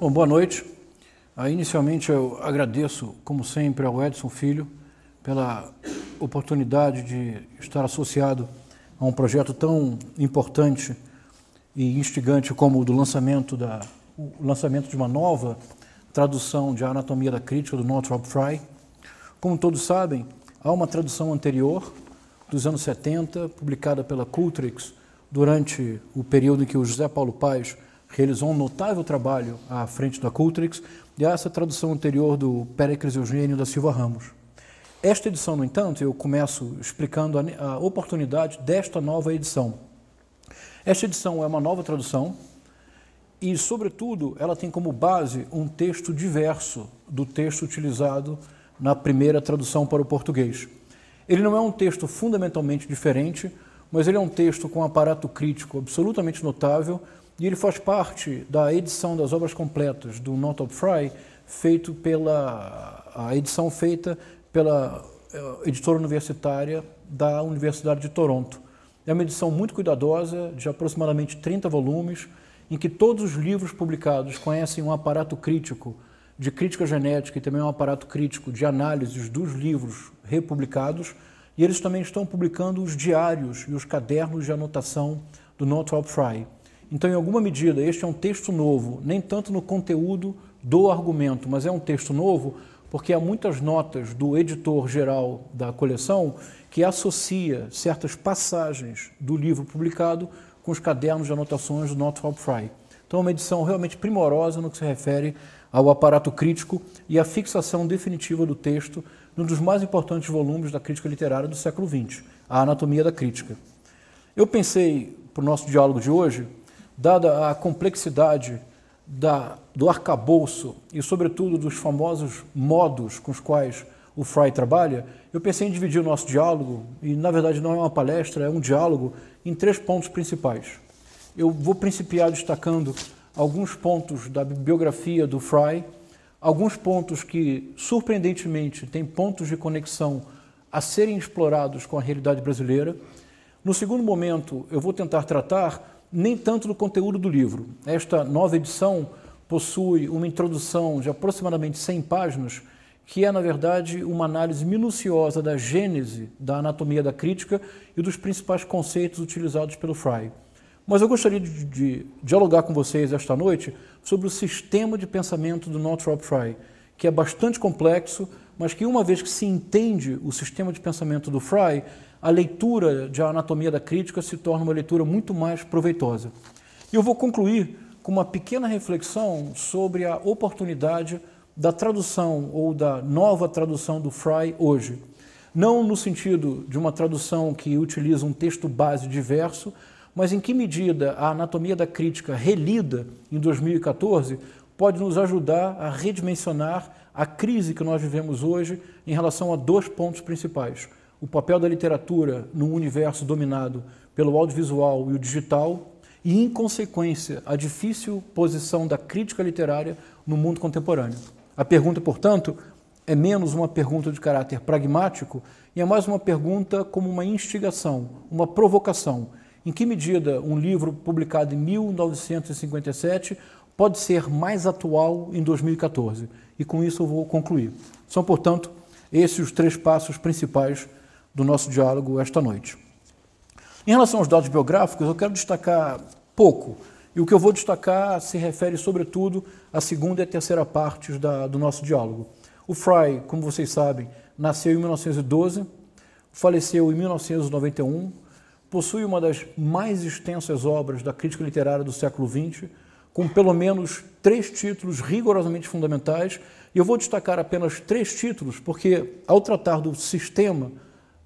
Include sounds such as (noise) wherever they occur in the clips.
Bom, boa noite. Ah, inicialmente eu agradeço, como sempre, ao Edson Filho pela oportunidade de estar associado a um projeto tão importante e instigante como o do lançamento, da, o lançamento de uma nova tradução de Anatomia da Crítica do Northrop Frye. Como todos sabem, há uma tradução anterior, dos anos 70, publicada pela Cultrix durante o período em que o José Paulo Paes realizou um notável trabalho à frente da Cultrix e há essa tradução anterior do Péricles Eugênio da Silva Ramos. Esta edição, no entanto, eu começo explicando a, a oportunidade desta nova edição. Esta edição é uma nova tradução e, sobretudo, ela tem como base um texto diverso do texto utilizado na primeira tradução para o português. Ele não é um texto fundamentalmente diferente, mas ele é um texto com um aparato crítico absolutamente notável e ele faz parte da edição das obras completas do Not of Fry, feito pela a edição feita pela eh, editora universitária da Universidade de Toronto. É uma edição muito cuidadosa, de aproximadamente 30 volumes, em que todos os livros publicados conhecem um aparato crítico de crítica genética e também um aparato crítico de análises dos livros republicados, e eles também estão publicando os diários e os cadernos de anotação do Northrop Frye. Então, em alguma medida, este é um texto novo, nem tanto no conteúdo do argumento, mas é um texto novo porque há muitas notas do editor geral da coleção que associa certas passagens do livro publicado com os cadernos de anotações do Northrop Frye. Então, é uma edição realmente primorosa no que se refere ao aparato crítico e à fixação definitiva do texto num dos mais importantes volumes da crítica literária do século XX, A Anatomia da Crítica. Eu pensei, para o nosso diálogo de hoje, dada a complexidade da, do arcabouço e, sobretudo, dos famosos modos com os quais o Fry trabalha, eu pensei em dividir o nosso diálogo, e na verdade não é uma palestra, é um diálogo, em três pontos principais. Eu vou principiar destacando alguns pontos da bibliografia do Fry, alguns pontos que, surpreendentemente, têm pontos de conexão a serem explorados com a realidade brasileira. No segundo momento, eu vou tentar tratar nem tanto do conteúdo do livro. Esta nova edição possui uma introdução de aproximadamente 100 páginas, que é, na verdade, uma análise minuciosa da gênese da anatomia da crítica e dos principais conceitos utilizados pelo Fry. Mas eu gostaria de, de dialogar com vocês esta noite sobre o sistema de pensamento do Northrop Fry, que é bastante complexo, mas que, uma vez que se entende o sistema de pensamento do Fry, a leitura de anatomia da crítica se torna uma leitura muito mais proveitosa. E eu vou concluir com uma pequena reflexão sobre a oportunidade da tradução ou da nova tradução do Fry hoje. Não no sentido de uma tradução que utiliza um texto base diverso, mas em que medida a anatomia da crítica relida em 2014 pode nos ajudar a redimensionar a crise que nós vivemos hoje em relação a dois pontos principais o papel da literatura num universo dominado pelo audiovisual e o digital e, em consequência, a difícil posição da crítica literária no mundo contemporâneo. A pergunta, portanto, é menos uma pergunta de caráter pragmático e é mais uma pergunta como uma instigação, uma provocação. Em que medida um livro publicado em 1957 pode ser mais atual em 2014? E com isso eu vou concluir. São, portanto, esses os três passos principais do nosso diálogo esta noite. Em relação aos dados biográficos, eu quero destacar pouco, e o que eu vou destacar se refere, sobretudo, à segunda e à terceira partes da, do nosso diálogo. O Fry, como vocês sabem, nasceu em 1912, faleceu em 1991, possui uma das mais extensas obras da crítica literária do século XX, com pelo menos três títulos rigorosamente fundamentais, e eu vou destacar apenas três títulos, porque ao tratar do sistema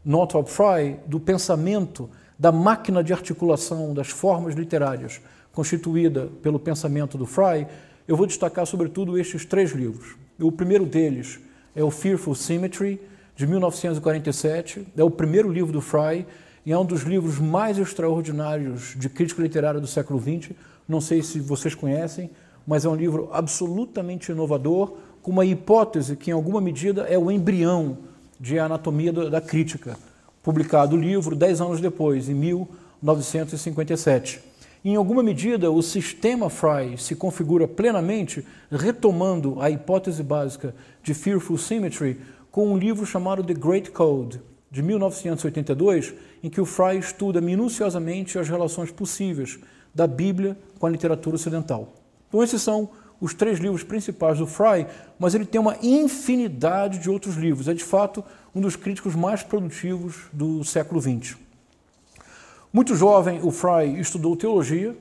Northrop Frye do pensamento da máquina de articulação das formas literárias constituída pelo pensamento do Frye, eu vou destacar sobretudo estes três livros. O primeiro deles é o Fearful Symmetry, de 1947, é o primeiro livro do Frye e é um dos livros mais extraordinários de crítica literária do século XX. Não sei se vocês conhecem, mas é um livro absolutamente inovador, com uma hipótese que, em alguma medida, é o embrião de Anatomia da Crítica, publicado o livro dez anos depois, em 1957. Em alguma medida, o sistema Fry se configura plenamente retomando a hipótese básica de Fearful Symmetry com um livro chamado The Great Code, de 1982, em que o Fry estuda minuciosamente as relações possíveis da Bíblia com a literatura ocidental. Então, esses são os três livros principais do Fry, mas ele tem uma infinidade de outros livros. É, de fato, um dos críticos mais produtivos do século XX. Muito jovem, o Fry estudou teologia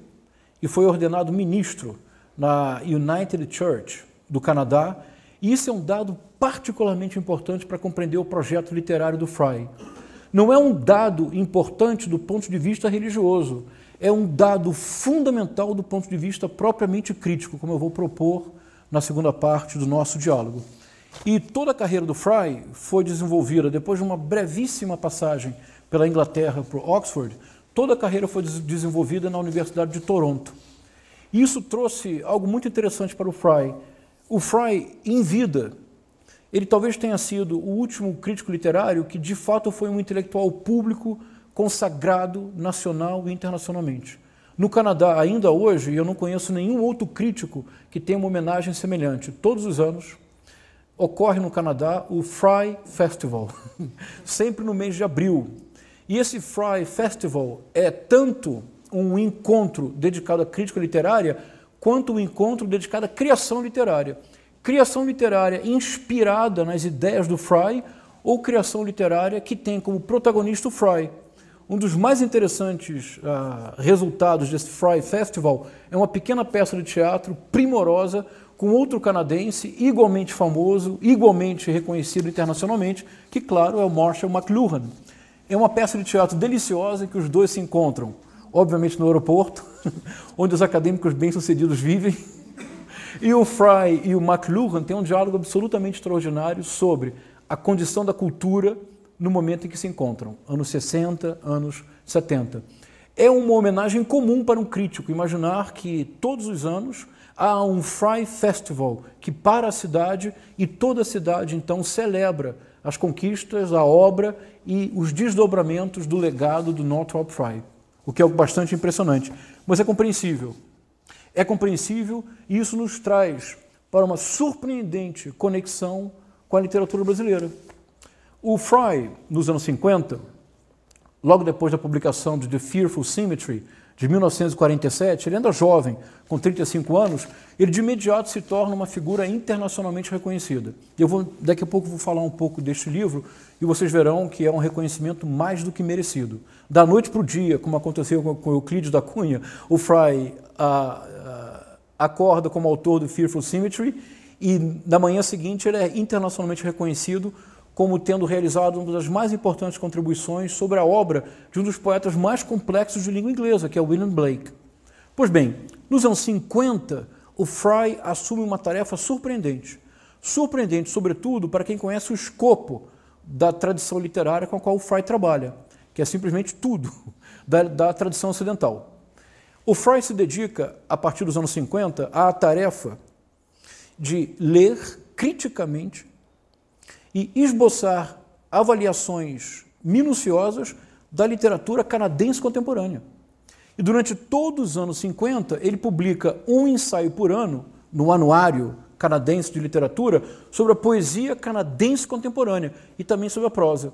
e foi ordenado ministro na United Church do Canadá. E isso é um dado particularmente importante para compreender o projeto literário do Fry. Não é um dado importante do ponto de vista religioso, é um dado fundamental do ponto de vista propriamente crítico, como eu vou propor na segunda parte do nosso diálogo. E toda a carreira do Fry foi desenvolvida, depois de uma brevíssima passagem pela Inglaterra para Oxford, toda a carreira foi desenvolvida na Universidade de Toronto. E isso trouxe algo muito interessante para o Fry. O Fry, em vida, ele talvez tenha sido o último crítico literário que de fato foi um intelectual público consagrado nacional e internacionalmente. No Canadá, ainda hoje, eu não conheço nenhum outro crítico que tenha uma homenagem semelhante. Todos os anos ocorre no Canadá o Fry Festival, (laughs) sempre no mês de abril. E esse Fry Festival é tanto um encontro dedicado à crítica literária, quanto um encontro dedicado à criação literária. Criação literária inspirada nas ideias do Fry ou criação literária que tem como protagonista o Fry, um dos mais interessantes uh, resultados desse Fry Festival é uma pequena peça de teatro primorosa com outro canadense igualmente famoso, igualmente reconhecido internacionalmente, que, claro, é o Marshall McLuhan. É uma peça de teatro deliciosa em que os dois se encontram, obviamente no aeroporto, (laughs) onde os acadêmicos bem-sucedidos vivem. E o Fry e o McLuhan têm um diálogo absolutamente extraordinário sobre a condição da cultura no momento em que se encontram, anos 60, anos 70. É uma homenagem comum para um crítico imaginar que todos os anos há um Fry Festival que para a cidade e toda a cidade então celebra as conquistas, a obra e os desdobramentos do legado do Northrop Frye, o que é bastante impressionante, mas é compreensível. É compreensível e isso nos traz para uma surpreendente conexão com a literatura brasileira. O Fry, nos anos 50, logo depois da publicação de The Fearful Symmetry, de 1947, ele ainda jovem, com 35 anos, ele de imediato se torna uma figura internacionalmente reconhecida. Eu vou, daqui a pouco vou falar um pouco deste livro e vocês verão que é um reconhecimento mais do que merecido. Da noite para o dia, como aconteceu com Euclides da Cunha, o Fry ah, ah, acorda como autor do Fearful Symmetry e na manhã seguinte ele é internacionalmente reconhecido como tendo realizado uma das mais importantes contribuições sobre a obra de um dos poetas mais complexos de língua inglesa, que é William Blake. Pois bem, nos anos 50, o Fry assume uma tarefa surpreendente. Surpreendente, sobretudo, para quem conhece o escopo da tradição literária com a qual o Fry trabalha, que é simplesmente tudo (laughs) da, da tradição ocidental. O Fry se dedica, a partir dos anos 50, à tarefa de ler criticamente e esboçar avaliações minuciosas da literatura canadense contemporânea. E durante todos os anos 50, ele publica um ensaio por ano no Anuário Canadense de Literatura sobre a poesia canadense contemporânea e também sobre a prosa.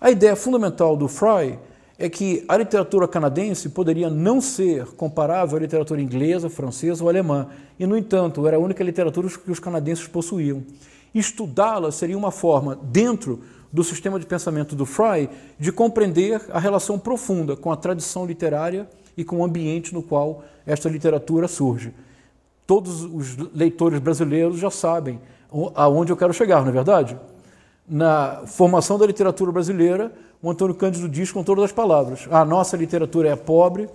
A ideia fundamental do Fry é que a literatura canadense poderia não ser comparável à literatura inglesa, francesa ou alemã, e, no entanto, era a única literatura que os canadenses possuíam. Estudá-la seria uma forma, dentro do sistema de pensamento do Fry, de compreender a relação profunda com a tradição literária e com o ambiente no qual esta literatura surge. Todos os leitores brasileiros já sabem aonde eu quero chegar, não é verdade? Na formação da literatura brasileira, o Antônio Cândido diz com todas as palavras: a nossa literatura é pobre,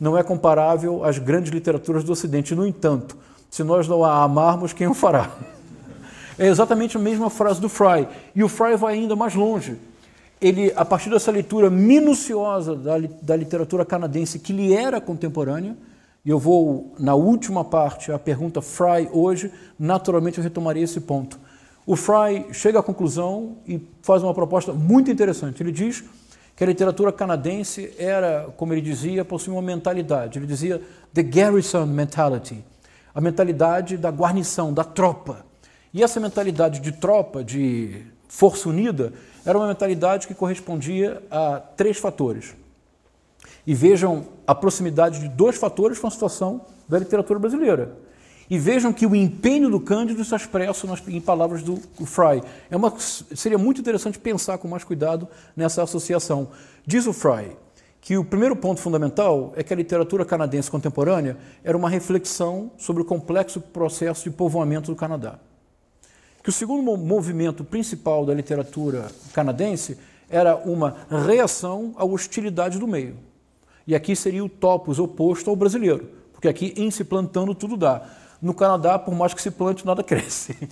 não é comparável às grandes literaturas do Ocidente. No entanto, se nós não a amarmos, quem o fará? É exatamente a mesma frase do Fry. E o Fry vai ainda mais longe. Ele, a partir dessa leitura minuciosa da, da literatura canadense que lhe era contemporânea, e eu vou, na última parte, a pergunta Fry hoje, naturalmente eu retomarei esse ponto. O Fry chega à conclusão e faz uma proposta muito interessante. Ele diz que a literatura canadense era, como ele dizia, possuía uma mentalidade. Ele dizia the garrison mentality, a mentalidade da guarnição, da tropa. E essa mentalidade de tropa, de força unida, era uma mentalidade que correspondia a três fatores. E vejam a proximidade de dois fatores com a situação da literatura brasileira. E vejam que o empenho do Cândido está expresso nas, em palavras do Fry. É uma, seria muito interessante pensar com mais cuidado nessa associação. Diz o Fry que o primeiro ponto fundamental é que a literatura canadense contemporânea era uma reflexão sobre o complexo processo de povoamento do Canadá que o segundo movimento principal da literatura canadense era uma reação à hostilidade do meio. E aqui seria o topos oposto ao brasileiro, porque aqui em se plantando tudo dá. No Canadá, por mais que se plante, nada (laughs) cresce.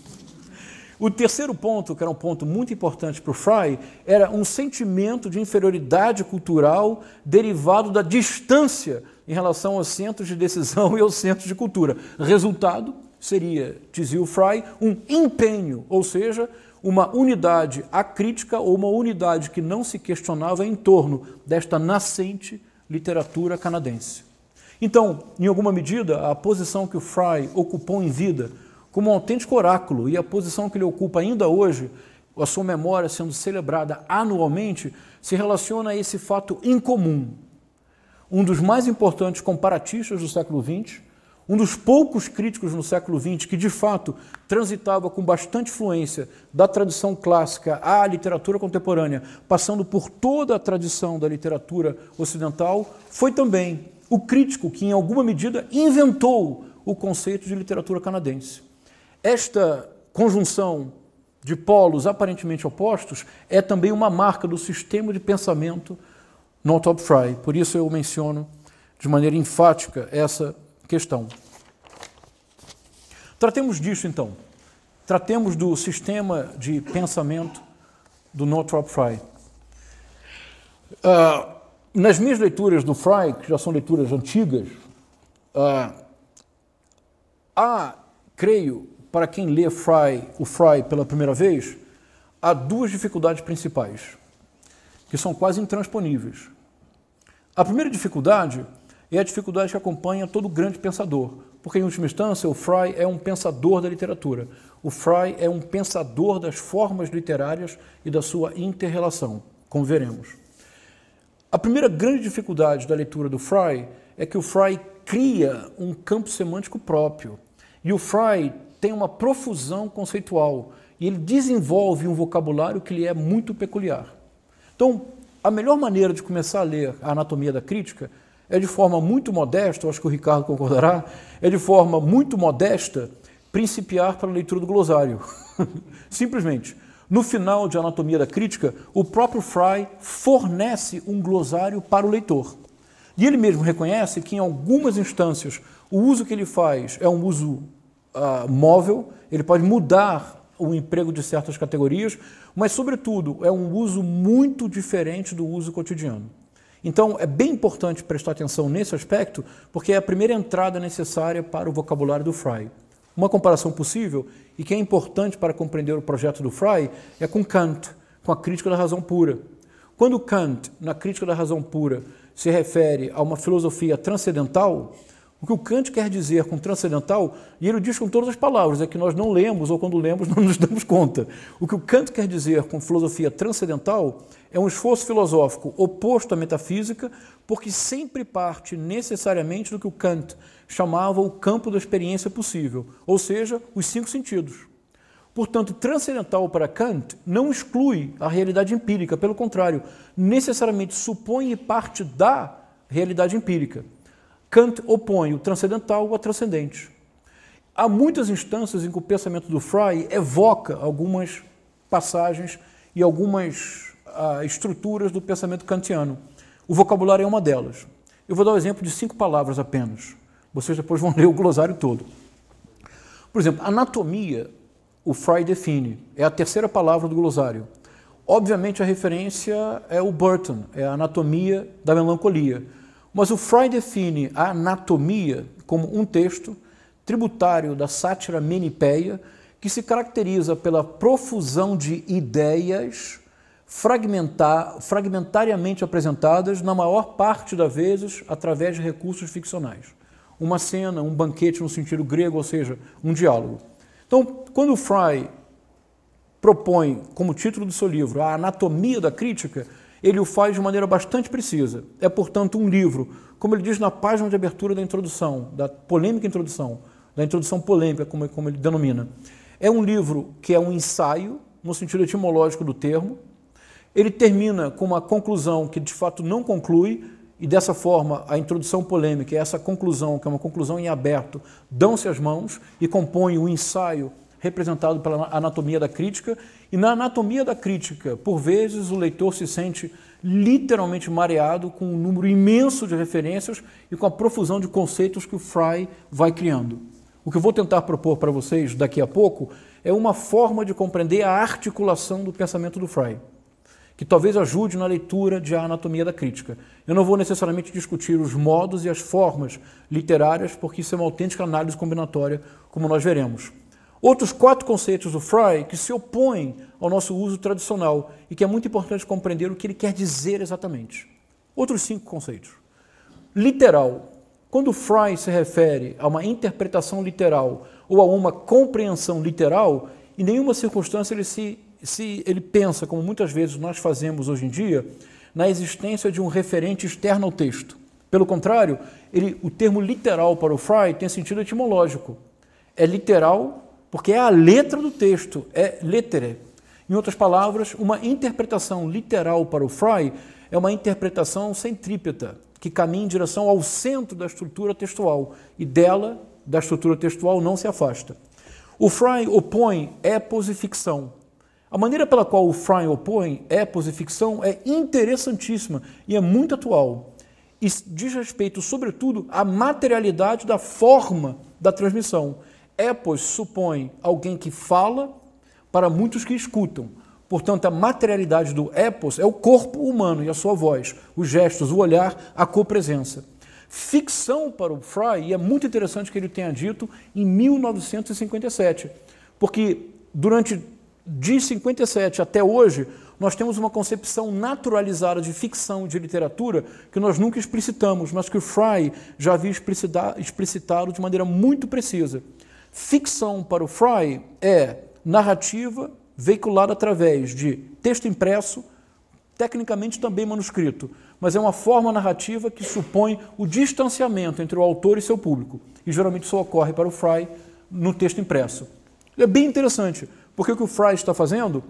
O terceiro ponto, que era um ponto muito importante para o Fry, era um sentimento de inferioridade cultural derivado da distância em relação aos centros de decisão (laughs) e aos centros de cultura. Resultado, seria, dizia o Fry, um empenho, ou seja, uma unidade acrítica ou uma unidade que não se questionava em torno desta nascente literatura canadense. Então, em alguma medida, a posição que o Fry ocupou em vida como um autêntico oráculo e a posição que ele ocupa ainda hoje, a sua memória sendo celebrada anualmente, se relaciona a esse fato incomum. Um dos mais importantes comparatistas do século XX, um dos poucos críticos no século XX que, de fato, transitava com bastante fluência da tradição clássica à literatura contemporânea, passando por toda a tradição da literatura ocidental, foi também o crítico que, em alguma medida, inventou o conceito de literatura canadense. Esta conjunção de polos aparentemente opostos é também uma marca do sistema de pensamento no Top Fry. Por isso eu menciono de maneira enfática essa questão. Tratemos disso então. Tratemos do sistema de pensamento do Northrop Frye. Uh, ah, nas minhas leituras do Frye, que já são leituras antigas, uh, há, creio, para quem lê Frye, o Frye pela primeira vez, há duas dificuldades principais, que são quase intransponíveis. A primeira dificuldade é a dificuldade que acompanha todo grande pensador, porque em última instância o Fry é um pensador da literatura. O Fry é um pensador das formas literárias e da sua interrelação, como veremos. A primeira grande dificuldade da leitura do Fry é que o Fry cria um campo semântico próprio. E o Fry tem uma profusão conceitual e ele desenvolve um vocabulário que lhe é muito peculiar. Então, a melhor maneira de começar a ler a Anatomia da Crítica é de forma muito modesta, eu acho que o Ricardo concordará, é de forma muito modesta principiar para a leitura do glosário. (laughs) Simplesmente. No final de Anatomia da Crítica, o próprio Fry fornece um glosário para o leitor. E ele mesmo reconhece que, em algumas instâncias, o uso que ele faz é um uso uh, móvel, ele pode mudar o emprego de certas categorias, mas, sobretudo, é um uso muito diferente do uso cotidiano. Então, é bem importante prestar atenção nesse aspecto, porque é a primeira entrada necessária para o vocabulário do Fry. Uma comparação possível, e que é importante para compreender o projeto do Fry, é com Kant, com a crítica da razão pura. Quando Kant, na crítica da razão pura, se refere a uma filosofia transcendental, o que o Kant quer dizer com transcendental, e ele diz com todas as palavras, é que nós não lemos ou quando lemos (laughs) não nos damos conta. O que o Kant quer dizer com filosofia transcendental é um esforço filosófico oposto à metafísica, porque sempre parte necessariamente do que o Kant chamava o campo da experiência possível, ou seja, os cinco sentidos. Portanto, transcendental para Kant não exclui a realidade empírica, pelo contrário, necessariamente supõe parte da realidade empírica. Kant opõe o transcendental ao transcendente. Há muitas instâncias em que o pensamento do Fry evoca algumas passagens e algumas ah, estruturas do pensamento kantiano. O vocabulário é uma delas. Eu vou dar um exemplo de cinco palavras apenas. Vocês depois vão (laughs) ler o glossário todo. Por exemplo, anatomia, o Fry define, é a terceira palavra do glossário. Obviamente a referência é o Burton, é a anatomia da melancolia. Mas o Freud define a anatomia como um texto tributário da sátira menipeia que se caracteriza pela profusão de ideias fragmentar, fragmentariamente apresentadas, na maior parte das vezes através de recursos ficcionais. Uma cena, um banquete no sentido grego, ou seja, um diálogo. Então, quando Fry propõe como título do seu livro a anatomia da crítica, ele o faz de maneira bastante precisa. É, portanto, um livro, como ele diz na página de abertura da introdução, da polêmica introdução, da introdução polêmica, como, como ele denomina. É um livro que é um ensaio, no sentido etimológico do termo. Ele termina com uma conclusão que de fato não conclui, e dessa forma a introdução polêmica e é essa conclusão, que é uma conclusão em aberto, dão-se as mãos e compõem o ensaio representado pela anatomia da crítica. E na anatomia da crítica, por vezes, o leitor se sente literalmente mareado com um número imenso de referências e com a profusão de conceitos que o Fry vai criando. O que eu vou tentar propor para vocês daqui a pouco é uma forma de compreender a articulação do pensamento do Fry, que talvez ajude na leitura de A Anatomia da Crítica. Eu não vou necessariamente discutir os modos e as formas literárias, porque isso é uma autêntica análise combinatória, como nós veremos. Outros quatro conceitos do Fry que se opõem ao nosso uso tradicional e que é muito importante compreender o que ele quer dizer exatamente. Outros cinco conceitos. Literal. Quando Fry se refere a uma interpretação literal ou a uma compreensão literal, em nenhuma circunstância ele, se, se, ele pensa, como muitas vezes nós fazemos hoje em dia, na existência de um referente externo ao texto. Pelo contrário, ele, o termo literal para o Fry tem sentido etimológico. É literal porque é a letra do texto, é letere. Em outras palavras, uma interpretação literal para o Freud é uma interpretação centrípeta, que caminha em direção ao centro da estrutura textual e dela, da estrutura textual, não se afasta. O Freud opõe épos e ficção. A maneira pela qual o Freud opõe épos e ficção é interessantíssima e é muito atual. E diz respeito, sobretudo, à materialidade da forma da transmissão Epos é, supõe alguém que fala para muitos que escutam. Portanto, a materialidade do epos é o corpo humano e a sua voz, os gestos, o olhar, a co-presença. Ficção para o Fry, e é muito interessante que ele tenha dito em 1957, porque durante de 57 até hoje, nós temos uma concepção naturalizada de ficção e de literatura que nós nunca explicitamos, mas que o Fry já havia explicitado de maneira muito precisa. Ficção para o Fry é narrativa veiculada através de texto impresso, tecnicamente também manuscrito, mas é uma forma narrativa que supõe o distanciamento entre o autor e seu público. E geralmente isso ocorre para o Fry no texto impresso. É bem interessante, porque o que o Fry está fazendo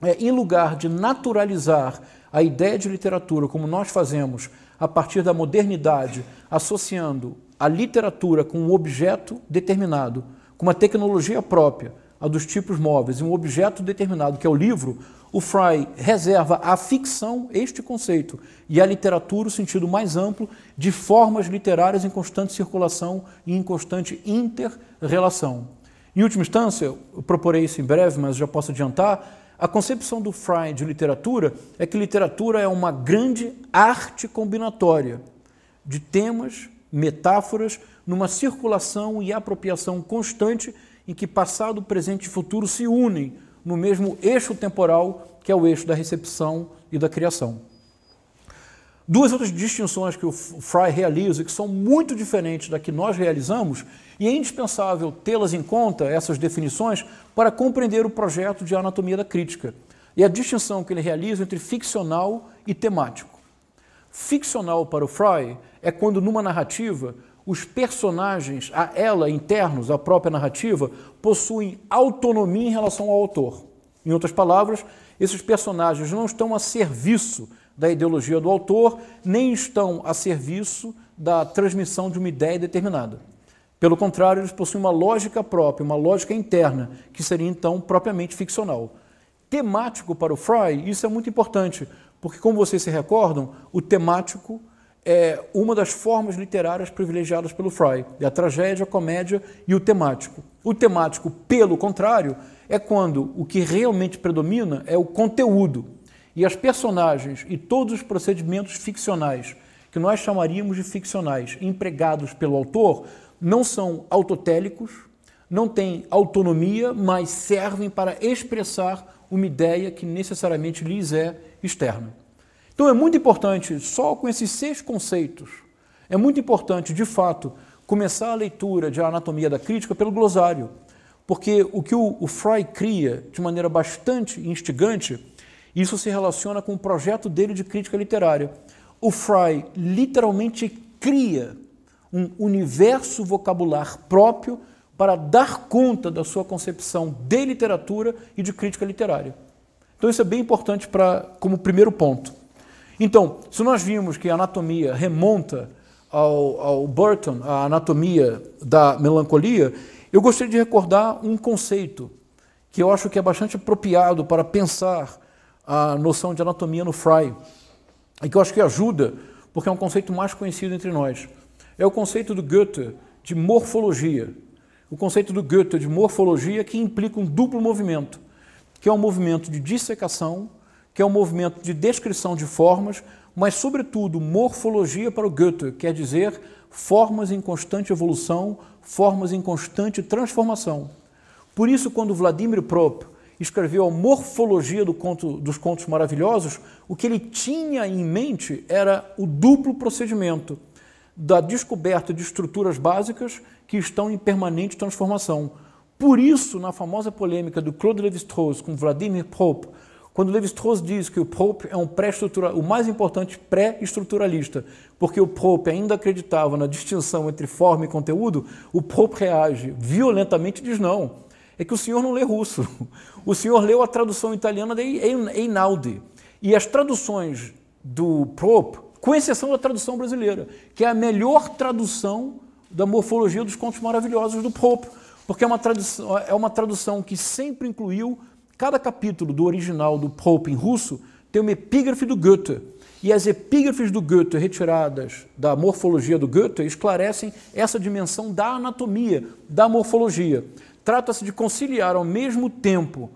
é, em lugar de naturalizar a ideia de literatura como nós fazemos a partir da modernidade, associando a literatura com um objeto determinado, com uma tecnologia própria, a dos tipos móveis, um objeto determinado, que é o livro, o Fry reserva à ficção este conceito e à literatura o sentido mais amplo de formas literárias em constante circulação e em constante inter-relação. Em última instância, eu proporei isso em breve, mas já posso adiantar, a concepção do Fry de literatura é que literatura é uma grande arte combinatória de temas, metáforas, numa circulação e apropriação constante em que passado, presente e futuro se unem no mesmo eixo temporal que é o eixo da recepção e da criação. Duas outras distinções que o Fry realiza, que são muito diferentes da que nós realizamos, e é indispensável tê-las em conta, essas definições, para compreender o projeto de anatomia da crítica. E a distinção que ele realiza entre ficcional e temático. Ficcional para o Freud é quando numa narrativa os personagens, a ela, internos, a própria narrativa, possuem autonomia em relação ao autor. Em outras palavras, esses personagens não estão a serviço da ideologia do autor, nem estão a serviço da transmissão de uma ideia determinada. Pelo contrário, eles possuem uma lógica própria, uma lógica interna, que seria então propriamente ficcional. Temático para o Freud, isso é muito importante, porque, como vocês se recordam, o temático é uma das formas literárias privilegiadas pelo Fry. É a tragédia, a comédia e o temático. O temático, pelo contrário, é quando o que realmente predomina é o conteúdo. E as personagens e todos os procedimentos ficcionais, que nós chamaríamos de ficcionais, empregados pelo autor, não são autotélicos, não têm autonomia, mas servem para expressar uma ideia que necessariamente lhes é externa. Então é muito importante, só com esses seis conceitos, é muito importante, de fato, começar a leitura de Anatomia da Crítica pelo glosário, porque o que o, o Freud cria de maneira bastante instigante, isso se relaciona com o projeto dele de crítica literária. O Freud literalmente cria um universo vocabular próprio para dar conta da sua concepção de literatura e de crítica literária. Então isso é bem importante para como primeiro ponto. Então, se nós vimos que a anatomia remonta ao, ao Burton, a anatomia da melancolia, eu gostaria de recordar um conceito que eu acho que é bastante apropriado para pensar a noção de anatomia no Fry, e que eu acho que ajuda, porque é um conceito mais conhecido entre nós. É o conceito do Goethe de morfologia. O conceito do Goethe de morfologia que implica um duplo movimento que é um movimento de dissecação, que é um movimento de descrição de formas, mas, sobretudo, morfologia para o Goethe, quer dizer formas em constante evolução, formas em constante transformação. Por isso, quando Vladimir Prop escreveu a morfologia do conto, dos contos maravilhosos, o que ele tinha em mente era o duplo procedimento da descoberta de estruturas básicas que estão em permanente transformação, por isso, na famosa polêmica do Claude Lévi-Strauss com Vladimir Pope, quando Lévi-Strauss diz que o Pope é um pré o mais importante pré-estruturalista, porque o Pope ainda acreditava na distinção entre forma e conteúdo, o Pope reage violentamente e diz não. É que o senhor não lê russo. O senhor leu a tradução italiana de Einaudi. E as traduções do Pope, com exceção da tradução brasileira, que é a melhor tradução da morfologia dos contos maravilhosos do Pope, porque é uma tradução, é uma tradução que sempre incluiu cada capítulo do original do Pope em russo tem uma epígrafe do Goethe. E as epígrafes do Goethe retiradas da morfologia do Goethe esclarecem essa dimensão da anatomia, da morfologia. Trata-se de conciliar ao mesmo tempo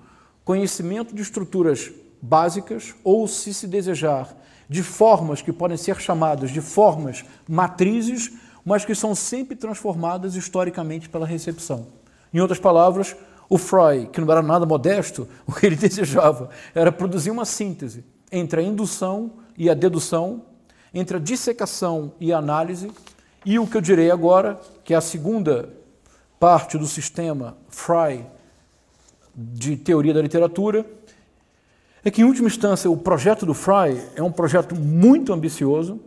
conhecimento de estruturas básicas ou, se se desejar, de formas que podem ser chamadas de formas matrizes, mas que são sempre transformadas historicamente pela recepção. Em outras palavras, o Freud, que não era nada modesto, (laughs) o que ele desejava era produzir uma síntese entre a indução e a dedução, entre a dissecação e a análise, e o que eu direi agora, que é a segunda parte do sistema Fry de teoria da literatura, é que, em última instância, o projeto do Fry é um projeto muito ambicioso.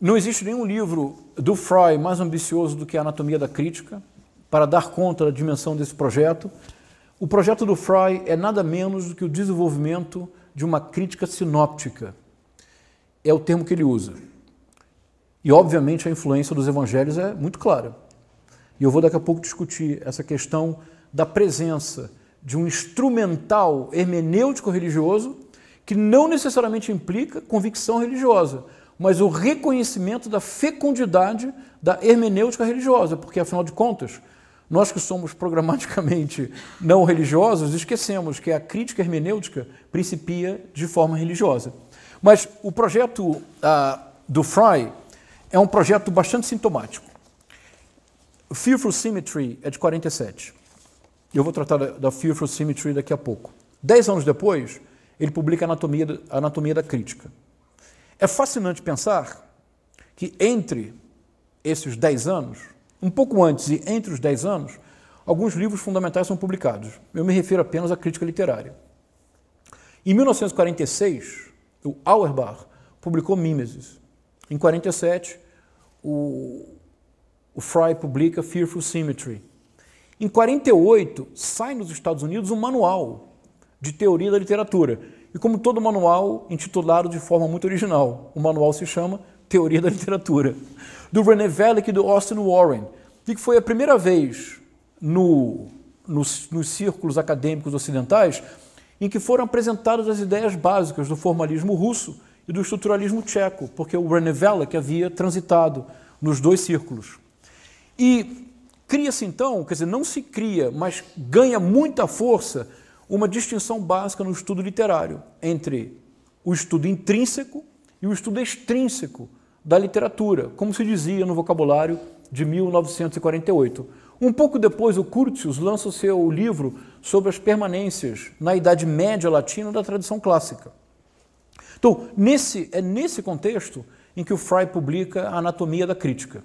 Não existe nenhum livro do Fry mais ambicioso do que a Anatomia da Crítica para dar conta da dimensão desse projeto. O projeto do Fry é nada menos do que o desenvolvimento de uma crítica sinóptica. É o termo que ele usa. E, obviamente, a influência dos evangelhos é muito clara. E eu vou daqui a pouco discutir essa questão da presença de um instrumental hermenêutico religioso que não necessariamente implica convicção religiosa, mas o reconhecimento da fecundidade da hermenêutica religiosa, porque afinal de contas, nós que somos programaticamente não religiosos, esquecemos que a crítica hermenêutica principia de forma religiosa. Mas o projeto ah, do Fry é um projeto bastante sintomático. Fearful Symmetry é de 47. Eu vou tratar da Fearful Symmetry daqui a pouco. Dez anos depois, ele publica Anatomia, Anatomia da Crítica. É fascinante pensar que entre esses dez anos, um pouco antes e entre os 10 anos, alguns livros fundamentais são publicados. Eu me refiro apenas à crítica literária. Em 1946, o Auerbach publicou Mimesis. Em 47, o, o Fry publica Fearful Symmetry. Em 48, sai nos Estados Unidos um manual de teoria da literatura. E como todo manual, intitulado de forma muito original, o manual se chama Teoria da Literatura do René Velick e do Austin Warren, e que foi a primeira vez no, nos, nos círculos acadêmicos ocidentais em que foram apresentadas as ideias básicas do formalismo russo e do estruturalismo tcheco, porque o René Velick havia transitado nos dois círculos. E cria-se então, quer dizer, não se cria, mas ganha muita força uma distinção básica no estudo literário entre o estudo intrínseco e o estudo extrínseco da literatura, como se dizia no vocabulário de 1948. Um pouco depois, o Curtius lança o seu livro sobre as permanências na Idade Média Latina da tradição clássica. Então, nesse, é nesse contexto em que o Fry publica a Anatomia da Crítica.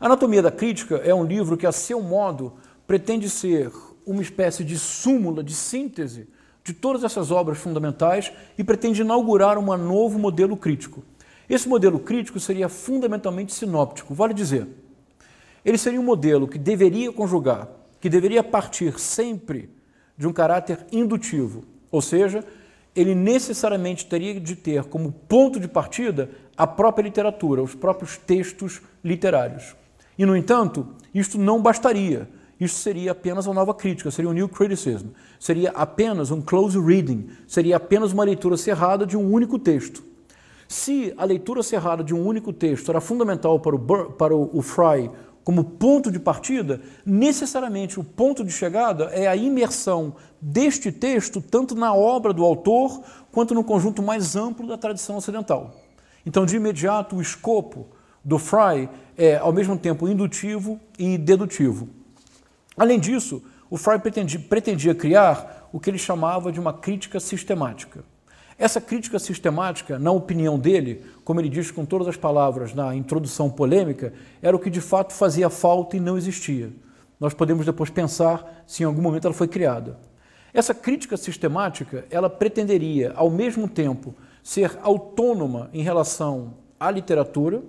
A Anatomia da Crítica é um livro que, a seu modo, pretende ser uma espécie de súmula, de síntese de todas essas obras fundamentais e pretende inaugurar um novo modelo crítico. Esse modelo crítico seria fundamentalmente sinóptico, vale dizer, ele seria um modelo que deveria conjugar, que deveria partir sempre de um caráter indutivo, ou seja, ele necessariamente teria de ter como ponto de partida a própria literatura, os próprios textos literários. E, no entanto, isto não bastaria. Isto seria apenas uma nova crítica, seria um new criticism, seria apenas um close reading, seria apenas uma leitura cerrada de um único texto. Se a leitura cerrada de um único texto era fundamental para o, Bur para o, o Fry como ponto de partida, necessariamente o ponto de chegada é a imersão deste texto tanto na obra do autor quanto no conjunto mais amplo da tradição ocidental. Então, de imediato, o escopo do Fry é, ao mesmo tempo, indutivo e dedutivo. Além disso, o Fry pretendia, pretendia criar o que ele chamava de uma crítica sistemática. Essa crítica sistemática, na opinião dele, como ele diz com todas as palavras na introdução polêmica, era o que de fato fazia falta e não existia. Nós podemos depois pensar se em algum momento ela foi criada. Essa crítica sistemática, ela pretenderia, ao mesmo tempo, ser autônoma em relação à literatura,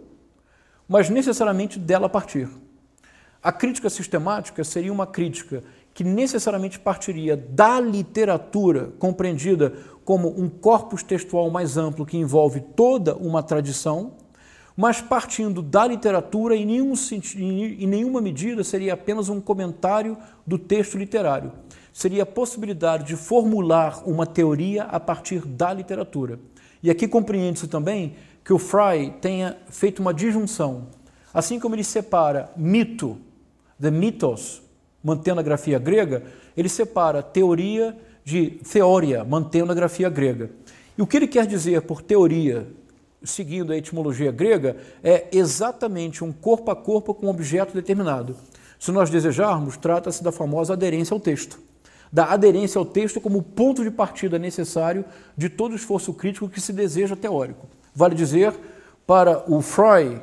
mas necessariamente dela partir. A crítica sistemática seria uma crítica que necessariamente partiria da literatura compreendida como um corpus textual mais amplo que envolve toda uma tradição, mas partindo da literatura em, nenhum, em nenhuma medida seria apenas um comentário do texto literário. Seria a possibilidade de formular uma teoria a partir da literatura. E aqui compreende-se também que o Fry tenha feito uma disjunção. Assim como ele separa mito, the mythos, mantendo a grafia grega, ele separa teoria de teoria, mantendo a grafia grega. E o que ele quer dizer por teoria, seguindo a etimologia grega, é exatamente um corpo a corpo com um objeto determinado. Se nós desejarmos, trata-se da famosa aderência ao texto. Da aderência ao texto como ponto de partida necessário de todo esforço crítico que se deseja teórico. Vale dizer, para o Freud,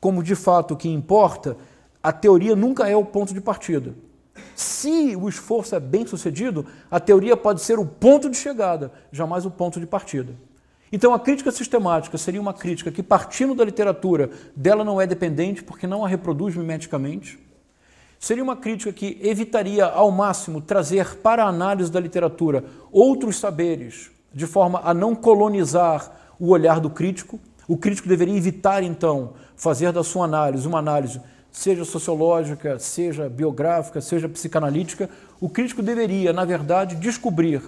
como de fato o que importa, a teoria nunca é o ponto de partida. Se o esforço é bem sucedido, a teoria pode ser o ponto de chegada, jamais o ponto de partida. Então, a crítica sistemática seria uma crítica que, partindo da literatura, dela não é dependente, porque não a reproduz mimeticamente. Seria uma crítica que evitaria, ao máximo, trazer para a análise da literatura outros saberes, de forma a não colonizar o olhar do crítico. O crítico deveria evitar, então, fazer da sua análise uma análise seja sociológica, seja biográfica, seja psicanalítica, o crítico deveria, na verdade, descobrir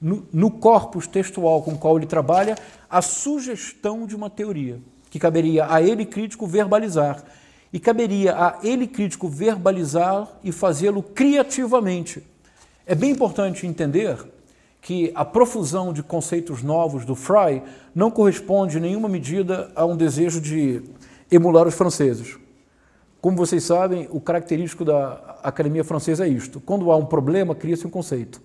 no, no corpus textual com o qual ele trabalha a sugestão de uma teoria, que caberia a ele crítico verbalizar. E caberia a ele crítico verbalizar e fazê-lo criativamente. É bem importante entender que a profusão de conceitos novos do Fry não corresponde em nenhuma medida a um desejo de emular os franceses. Como vocês sabem, o característico da academia francesa é isto: quando há um problema, cria-se um conceito.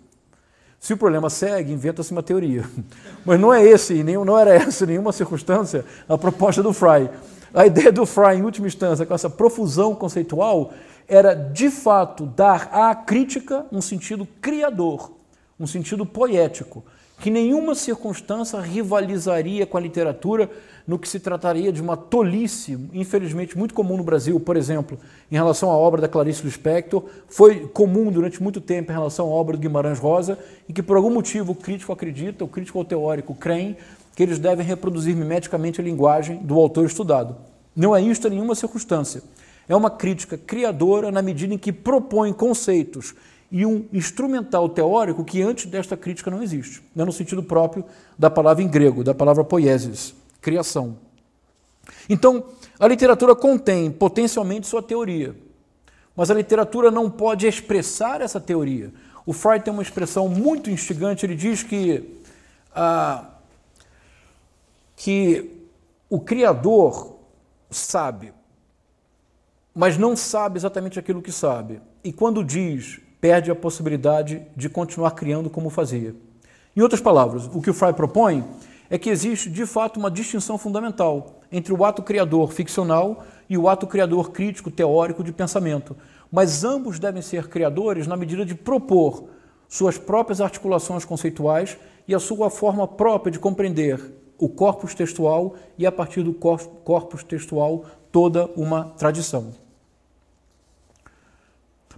Se o problema segue, inventa-se uma teoria. (laughs) Mas não é esse, nem, não era essa nenhuma circunstância a proposta do Fry. A ideia do Fry, em última instância, com essa profusão conceitual, era de fato dar à crítica um sentido criador, um sentido poético que nenhuma circunstância rivalizaria com a literatura no que se trataria de uma tolice, infelizmente muito comum no Brasil, por exemplo, em relação à obra da Clarice Lispector, foi comum durante muito tempo em relação à obra do Guimarães Rosa, e que por algum motivo o crítico acredita, o crítico ou teórico creem que eles devem reproduzir mimeticamente a linguagem do autor estudado. Não é isto em nenhuma circunstância. É uma crítica criadora na medida em que propõe conceitos e um instrumental teórico que antes desta crítica não existe, né, no sentido próprio da palavra em grego, da palavra poiesis, criação. Então, a literatura contém potencialmente sua teoria, mas a literatura não pode expressar essa teoria. O Freud tem uma expressão muito instigante, ele diz que, ah, que o Criador sabe, mas não sabe exatamente aquilo que sabe. E quando diz perde a possibilidade de continuar criando como fazia. Em outras palavras, o que o Fry propõe é que existe de fato uma distinção fundamental entre o ato criador ficcional e o ato criador crítico teórico de pensamento, mas ambos devem ser criadores na medida de propor suas próprias articulações conceituais e a sua forma própria de compreender o corpus textual e a partir do corpus textual toda uma tradição.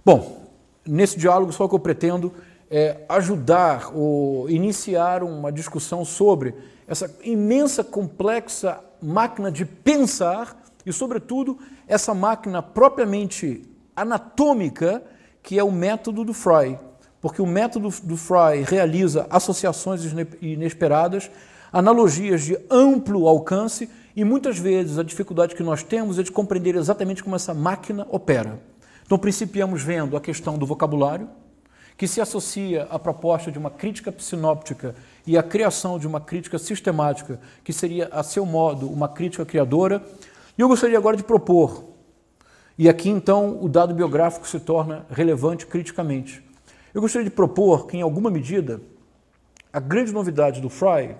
Bom, nesse diálogo só que eu pretendo é, ajudar ou iniciar uma discussão sobre essa imensa, complexa máquina de pensar e, sobretudo, essa máquina propriamente anatômica que é o método do Freud. Porque o método do Freud realiza associações inesperadas, analogias de amplo alcance e muitas vezes a dificuldade que nós temos é de compreender exatamente como essa máquina opera. Então, principiamos vendo a questão do vocabulário, que se associa à proposta de uma crítica sinóptica e à criação de uma crítica sistemática, que seria, a seu modo, uma crítica criadora. E eu gostaria agora de propor, e aqui então o dado biográfico se torna relevante criticamente. Eu gostaria de propor que, em alguma medida, a grande novidade do Fry,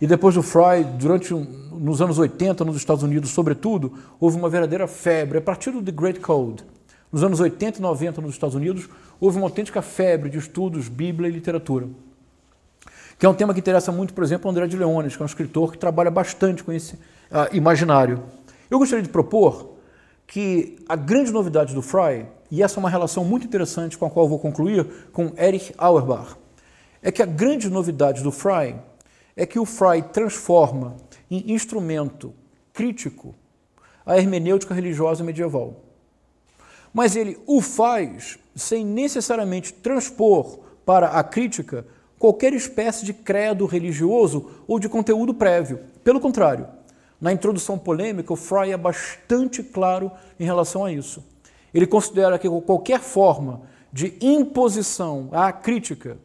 e depois do Fry, durante nos anos 80, nos Estados Unidos, sobretudo, houve uma verdadeira febre, a partir do The Great Code, nos anos 80 e 90, nos Estados Unidos, houve uma autêntica febre de estudos, Bíblia e literatura, que é um tema que interessa muito, por exemplo, André de Leones, que é um escritor que trabalha bastante com esse uh, imaginário. Eu gostaria de propor que a grande novidade do Fry, e essa é uma relação muito interessante com a qual vou concluir, com Erich Auerbach, é que a grande novidade do Fry é que o Fry transforma em instrumento crítico a hermenêutica religiosa medieval mas ele o faz sem necessariamente transpor para a crítica qualquer espécie de credo religioso ou de conteúdo prévio. Pelo contrário, na introdução polêmica, o Fry é bastante claro em relação a isso. Ele considera que qualquer forma de imposição à crítica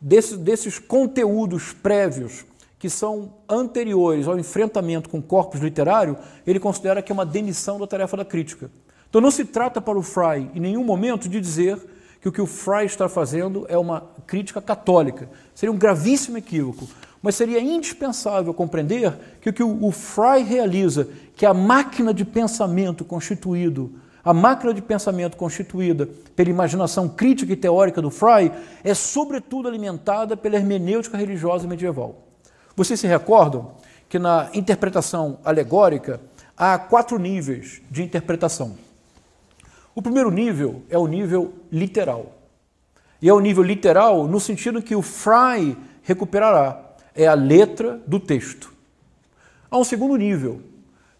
desse, desses conteúdos prévios que são anteriores ao enfrentamento com corpus literário, ele considera que é uma demissão da tarefa da crítica. Então não se trata para o Fry em nenhum momento de dizer que o que o Fry está fazendo é uma crítica católica. Seria um gravíssimo equívoco. Mas seria indispensável compreender que o que o Fry realiza, que a máquina de pensamento constituído, a máquina de pensamento constituída pela imaginação crítica e teórica do Fry, é sobretudo alimentada pela hermenêutica religiosa medieval. Vocês se recordam que na interpretação alegórica há quatro níveis de interpretação. O primeiro nível é o nível literal. E é o nível literal no sentido que o Fry recuperará, é a letra do texto. Há um segundo nível,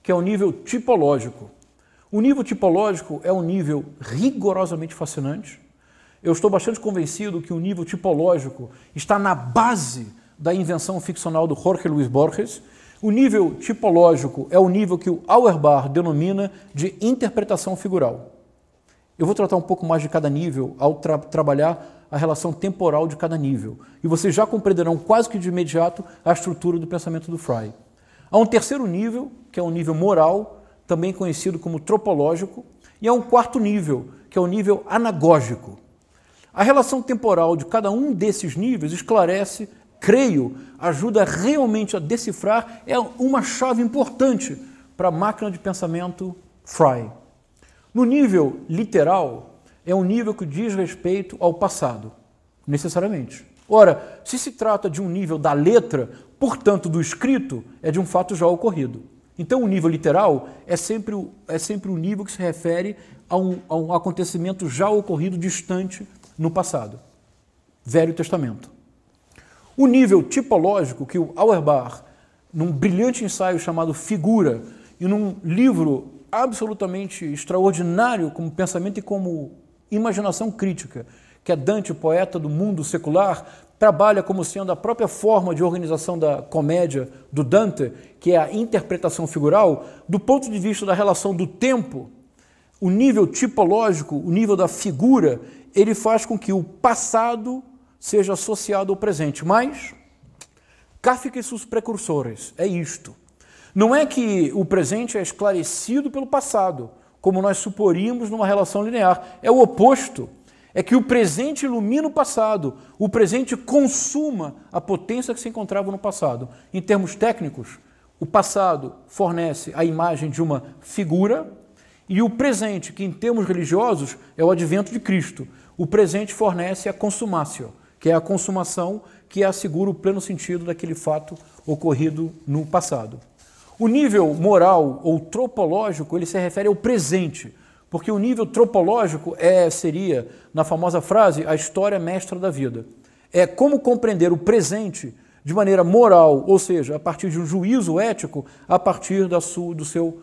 que é o nível tipológico. O nível tipológico é um nível rigorosamente fascinante. Eu estou bastante convencido que o nível tipológico está na base da invenção ficcional do Jorge Luis Borges. O nível tipológico é o nível que o Auerbach denomina de interpretação figural. Eu vou tratar um pouco mais de cada nível ao tra trabalhar a relação temporal de cada nível. E vocês já compreenderão quase que de imediato a estrutura do pensamento do Fry. Há um terceiro nível, que é um nível moral, também conhecido como tropológico, e há um quarto nível, que é o um nível anagógico. A relação temporal de cada um desses níveis esclarece, creio, ajuda realmente a decifrar, é uma chave importante para a máquina de pensamento Fry. No nível literal, é um nível que diz respeito ao passado, necessariamente. Ora, se se trata de um nível da letra, portanto do escrito, é de um fato já ocorrido. Então, o nível literal é sempre o, é sempre o nível que se refere a um, a um acontecimento já ocorrido distante no passado. Velho Testamento. O nível tipológico que o Auerbach, num brilhante ensaio chamado Figura, e num livro absolutamente extraordinário como pensamento e como imaginação crítica, que é Dante, poeta do mundo secular, trabalha como sendo a própria forma de organização da comédia do Dante, que é a interpretação figural, do ponto de vista da relação do tempo, o nível tipológico, o nível da figura, ele faz com que o passado seja associado ao presente. Mas, Kafka e seus precursores, é isto. Não é que o presente é esclarecido pelo passado, como nós suporíamos numa relação linear. É o oposto. É que o presente ilumina o passado, o presente consuma a potência que se encontrava no passado. Em termos técnicos, o passado fornece a imagem de uma figura e o presente, que em termos religiosos é o advento de Cristo. O presente fornece a consumácio, que é a consumação que assegura o pleno sentido daquele fato ocorrido no passado. O nível moral ou tropológico, ele se refere ao presente, porque o nível tropológico é seria, na famosa frase, a história mestra da vida. É como compreender o presente de maneira moral, ou seja, a partir de um juízo ético, a partir da sua, do seu,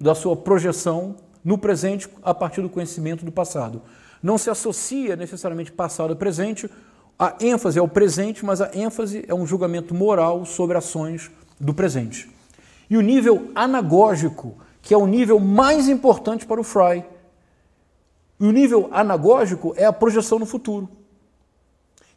da sua projeção no presente, a partir do conhecimento do passado. Não se associa necessariamente passado a presente, a ênfase é o presente, mas a ênfase é um julgamento moral sobre ações do presente. E o nível anagógico, que é o nível mais importante para o Fry. E o nível anagógico é a projeção no futuro.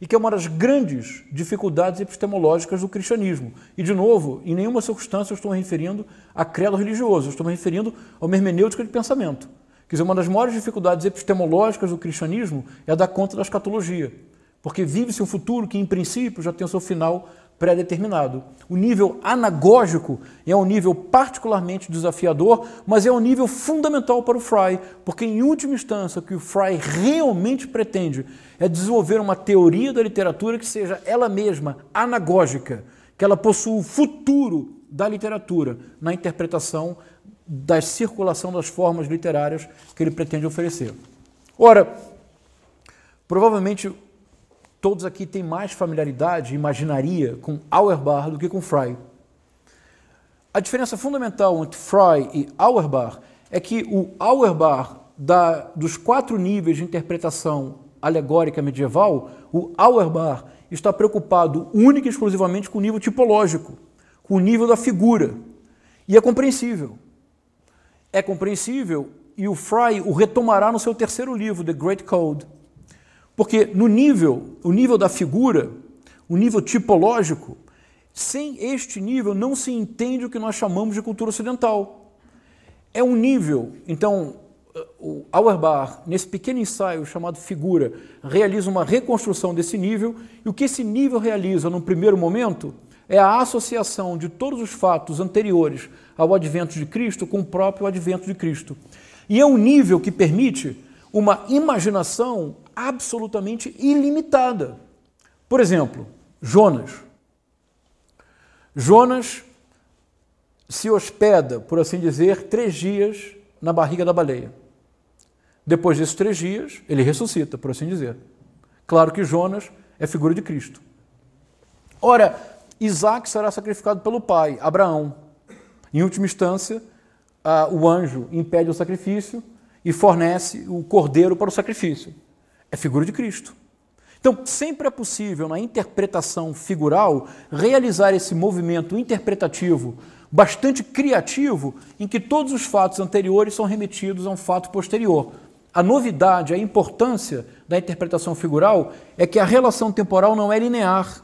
E que é uma das grandes dificuldades epistemológicas do cristianismo. E, de novo, em nenhuma circunstância eu estou me referindo a credo religioso, eu estou me referindo a uma hermenêutica de pensamento. Quer dizer, uma das maiores dificuldades epistemológicas do cristianismo é a da conta da escatologia. Porque vive-se um futuro que, em princípio, já tem o seu final pré-determinado. O nível anagógico é um nível particularmente desafiador, mas é um nível fundamental para o Fry, porque em última instância o que o Fry realmente pretende é desenvolver uma teoria da literatura que seja ela mesma anagógica, que ela possua o futuro da literatura na interpretação da circulação das formas literárias que ele pretende oferecer. Ora, provavelmente Todos aqui têm mais familiaridade, imaginaria, com Auerbach do que com Fry. A diferença fundamental entre Fry e Auerbach é que o Auerbach, da, dos quatro níveis de interpretação alegórica medieval, o Auerbach está preocupado única e exclusivamente com o nível tipológico, com o nível da figura. E é compreensível. É compreensível e o Fry o retomará no seu terceiro livro, The Great Code. Porque no nível, o nível da figura, o nível tipológico, sem este nível não se entende o que nós chamamos de cultura ocidental. É um nível, então, eh, o Auerbach, nesse pequeno ensaio chamado Figura, realiza uma reconstrução desse nível, e o que esse nível realiza num primeiro momento é a associação de todos os fatos anteriores ao advento de Cristo com o próprio advento de Cristo. E é um nível que permite uma imaginação absolutamente ilimitada. Por exemplo, Jonas. Jonas se hospeda, por assim dizer, três dias na barriga da baleia. Depois desses três dias, ele ressuscita, por assim dizer. Claro que Jonas é figura de Cristo. Ora, Isaac será sacrificado pelo pai, Abraão. Em última instância, o anjo impede o sacrifício, e fornece o cordeiro para o sacrifício. É figura de Cristo. Então, sempre é possível, na interpretação figural, realizar esse movimento interpretativo bastante criativo em que todos os fatos anteriores são remetidos a um fato posterior. A novidade, a importância da interpretação figural é que a relação temporal não é linear.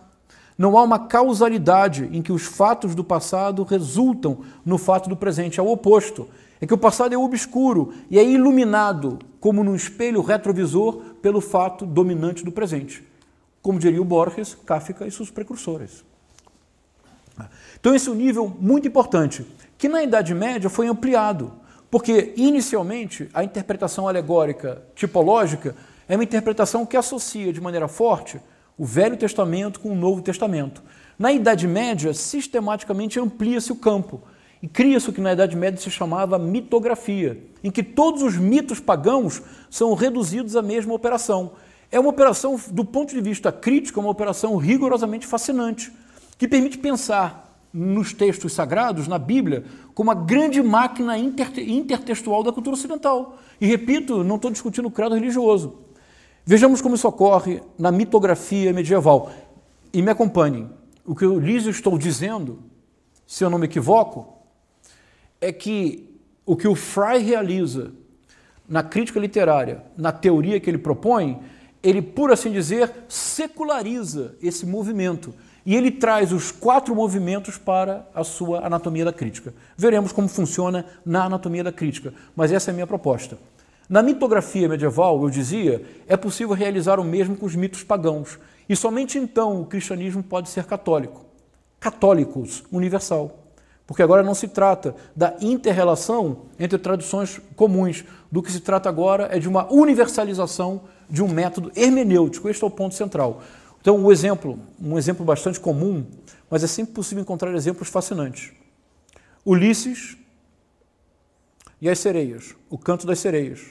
Não há uma causalidade em que os fatos do passado resultam no fato do presente, é o oposto é que o passado é obscuro e é iluminado, como num espelho retrovisor, pelo fato dominante do presente. Como diria o Borges, Kafka e seus precursores. Então, esse é um nível muito importante, que na Idade Média foi ampliado, porque inicialmente a interpretação alegórica tipológica é uma interpretação que associa de maneira forte o Velho Testamento com o Novo Testamento. Na Idade Média, sistematicamente amplia-se o campo e cria-se o que na Idade Média se chamava mitografia, em que todos os mitos pagãos são reduzidos à mesma operação. É uma operação, do ponto de vista crítico, é uma operação rigorosamente fascinante, que permite pensar nos textos sagrados, na Bíblia, como a grande máquina intertextual da cultura ocidental. E repito, não estou discutindo o credo religioso. Vejamos como isso ocorre na mitografia medieval. E me acompanhem. O que eu lhes estou dizendo, se eu não me equivoco, é que o que o Fry realiza na crítica literária, na teoria que ele propõe, ele, por assim dizer, seculariza esse movimento. E ele traz os quatro movimentos para a sua anatomia da crítica. Veremos como funciona na anatomia da crítica, mas essa é a minha proposta. Na mitografia medieval, eu dizia, é possível realizar o mesmo com os mitos pagãos. E somente então o cristianismo pode ser católico. Católicos, universal. Porque agora não se trata da interrelação entre traduções comuns. Do que se trata agora é de uma universalização de um método hermenêutico. Este é o ponto central. Então, um exemplo, um exemplo bastante comum, mas é sempre possível encontrar exemplos fascinantes. Ulisses e as sereias, o canto das sereias.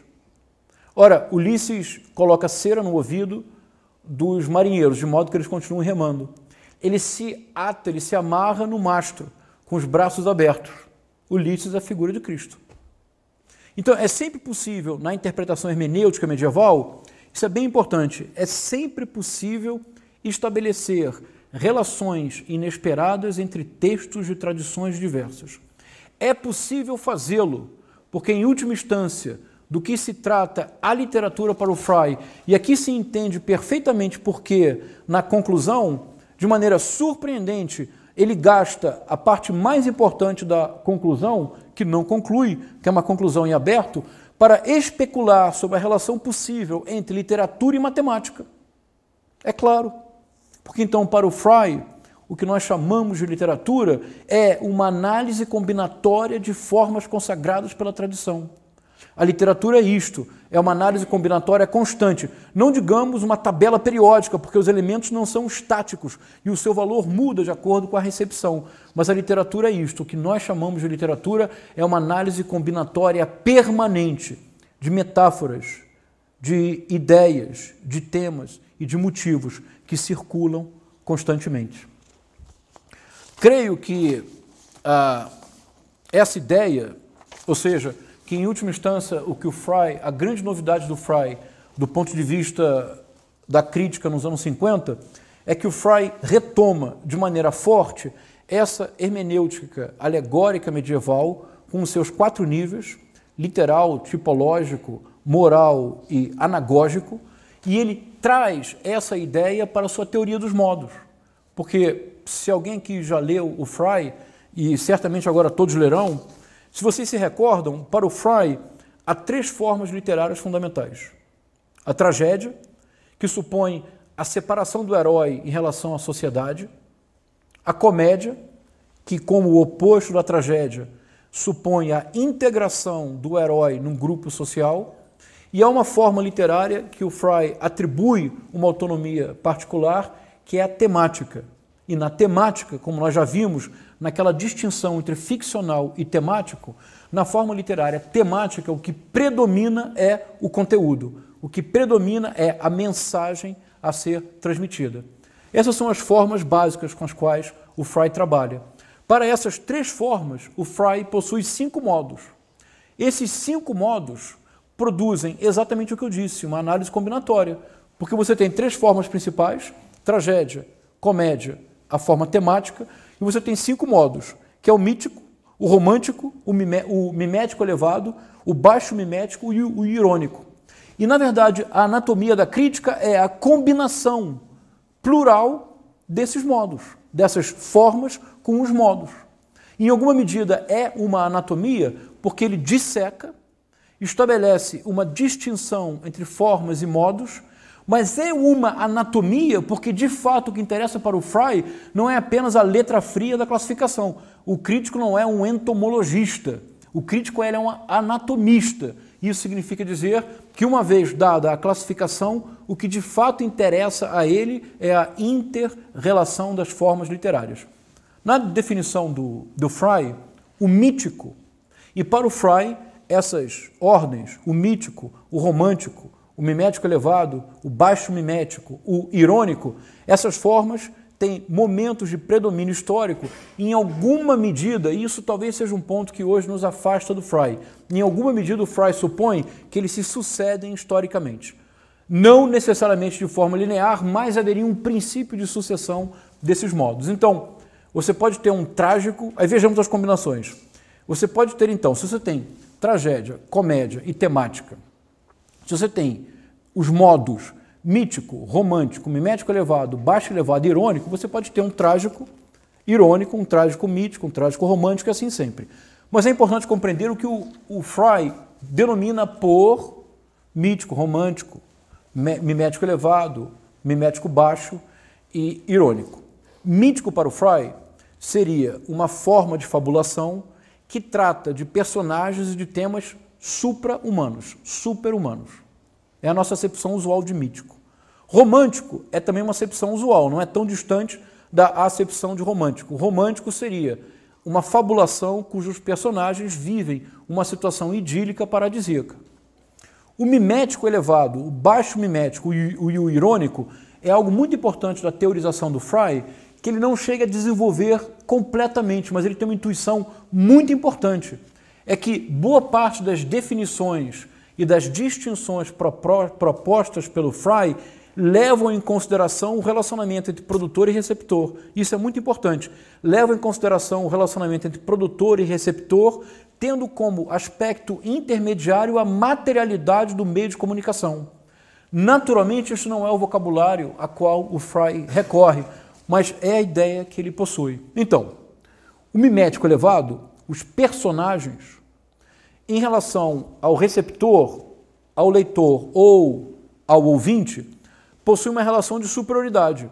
Ora, Ulisses coloca cera no ouvido dos marinheiros, de modo que eles continuem remando. Ele se ata, ele se amarra no mastro com os braços abertos. Ulisses é a figura de Cristo. Então, é sempre possível, na interpretação hermenêutica medieval, isso é bem importante, é sempre possível estabelecer relações inesperadas entre textos de tradições diversas. É possível fazê-lo, porque, em última instância, do que se trata a literatura para o Fry, e aqui se entende perfeitamente porque, na conclusão, de maneira surpreendente, ele gasta a parte mais importante da conclusão, que não conclui, que é uma conclusão em aberto, para especular sobre a relação possível entre literatura e matemática. É claro, porque então para o Fry, o que nós chamamos de literatura é uma análise combinatória de formas consagradas pela tradição. A literatura é isto, é uma análise combinatória constante. Não digamos uma tabela periódica, porque os elementos não são estáticos e o seu valor muda de acordo com a recepção. Mas a literatura é isto, o que nós chamamos de literatura é uma análise combinatória permanente de metáforas, de ideias, de temas e de motivos que circulam constantemente. Creio que ah, essa ideia, ou seja, que em última instância o que o Fry, a grande novidade do Fry, do ponto de vista da crítica nos anos 50, é que o Fry retoma de maneira forte essa hermenêutica alegórica medieval com seus quatro níveis, literal, tipológico, moral e anagógico, e ele traz essa ideia para a sua teoria dos modos. Porque se alguém que já leu o Fry, e certamente agora todos lerão, se vocês se recordam, para o Fry há três formas literárias fundamentais: a tragédia, que supõe a separação do herói em relação à sociedade, a comédia, que, como o oposto da tragédia, supõe a integração do herói num grupo social, e há uma forma literária que o Fry atribui uma autonomia particular, que é a temática. E na temática, como nós já vimos naquela distinção entre ficcional e temático, na forma literária temática, o que predomina é o conteúdo, o que predomina é a mensagem a ser transmitida. Essas são as formas básicas com as quais o Fry trabalha. Para essas três formas, o Fry possui cinco modos. Esses cinco modos produzem exatamente o que eu disse, uma análise combinatória, porque você tem três formas principais: tragédia, comédia, a forma temática, e você tem cinco modos, que é o mítico, o romântico, o, mimé o mimético elevado, o baixo mimético e o, o irônico. E, na verdade, a anatomia da crítica é a combinação plural desses modos, dessas formas com os modos. Em alguma medida, é uma anatomia porque ele disseca, estabelece uma distinção entre formas e modos mas é uma anatomia, porque de fato o que interessa para o Fry não é apenas a letra fria da classificação. O crítico não é um entomologista. O crítico é um anatomista. Isso significa dizer que, uma vez dada a classificação, o que de fato interessa a ele é a inter-relação das formas literárias. Na definição do, do Fry, o mítico, e para o Fry, essas ordens, o mítico, o romântico, o mimético elevado, o baixo mimético, o irônico, essas formas têm momentos de predomínio histórico. Em alguma medida, e isso talvez seja um ponto que hoje nos afasta do Fry, em alguma medida o Fry supõe que eles se sucedem historicamente. Não necessariamente de forma linear, mas haveria um princípio de sucessão desses modos. Então, você pode ter um trágico, aí vejamos as combinações. Você pode ter então, se você tem tragédia, comédia e temática, se você tem os modos mítico, romântico, mimético elevado, baixo elevado, irônico, você pode ter um trágico irônico, um trágico mítico, um trágico romântico e assim sempre. Mas é importante compreender o que o, o Fry denomina por mítico, romântico, mimético elevado, mimético baixo e irônico. Mítico para o Fry seria uma forma de fabulação que trata de personagens e de temas supra-humanos, super-humanos. É a nossa acepção usual de mítico. Romântico é também uma acepção usual, não é tão distante da acepção de romântico. Romântico seria uma fabulação cujos personagens vivem uma situação idílica paradisíaca. O mimético elevado, o baixo mimético e o irônico é algo muito importante da teorização do Fry, que ele não chega a desenvolver completamente, mas ele tem uma intuição muito importante é que boa parte das definições e das distinções propostas pelo Fry levam em consideração o relacionamento entre produtor e receptor. Isso é muito importante. Levam em consideração o relacionamento entre produtor e receptor, tendo como aspecto intermediário a materialidade do meio de comunicação. Naturalmente, isso não é o vocabulário a qual o Fry recorre, mas é a ideia que ele possui. Então, o mimético elevado os personagens em relação ao receptor, ao leitor ou ao ouvinte, possui uma relação de superioridade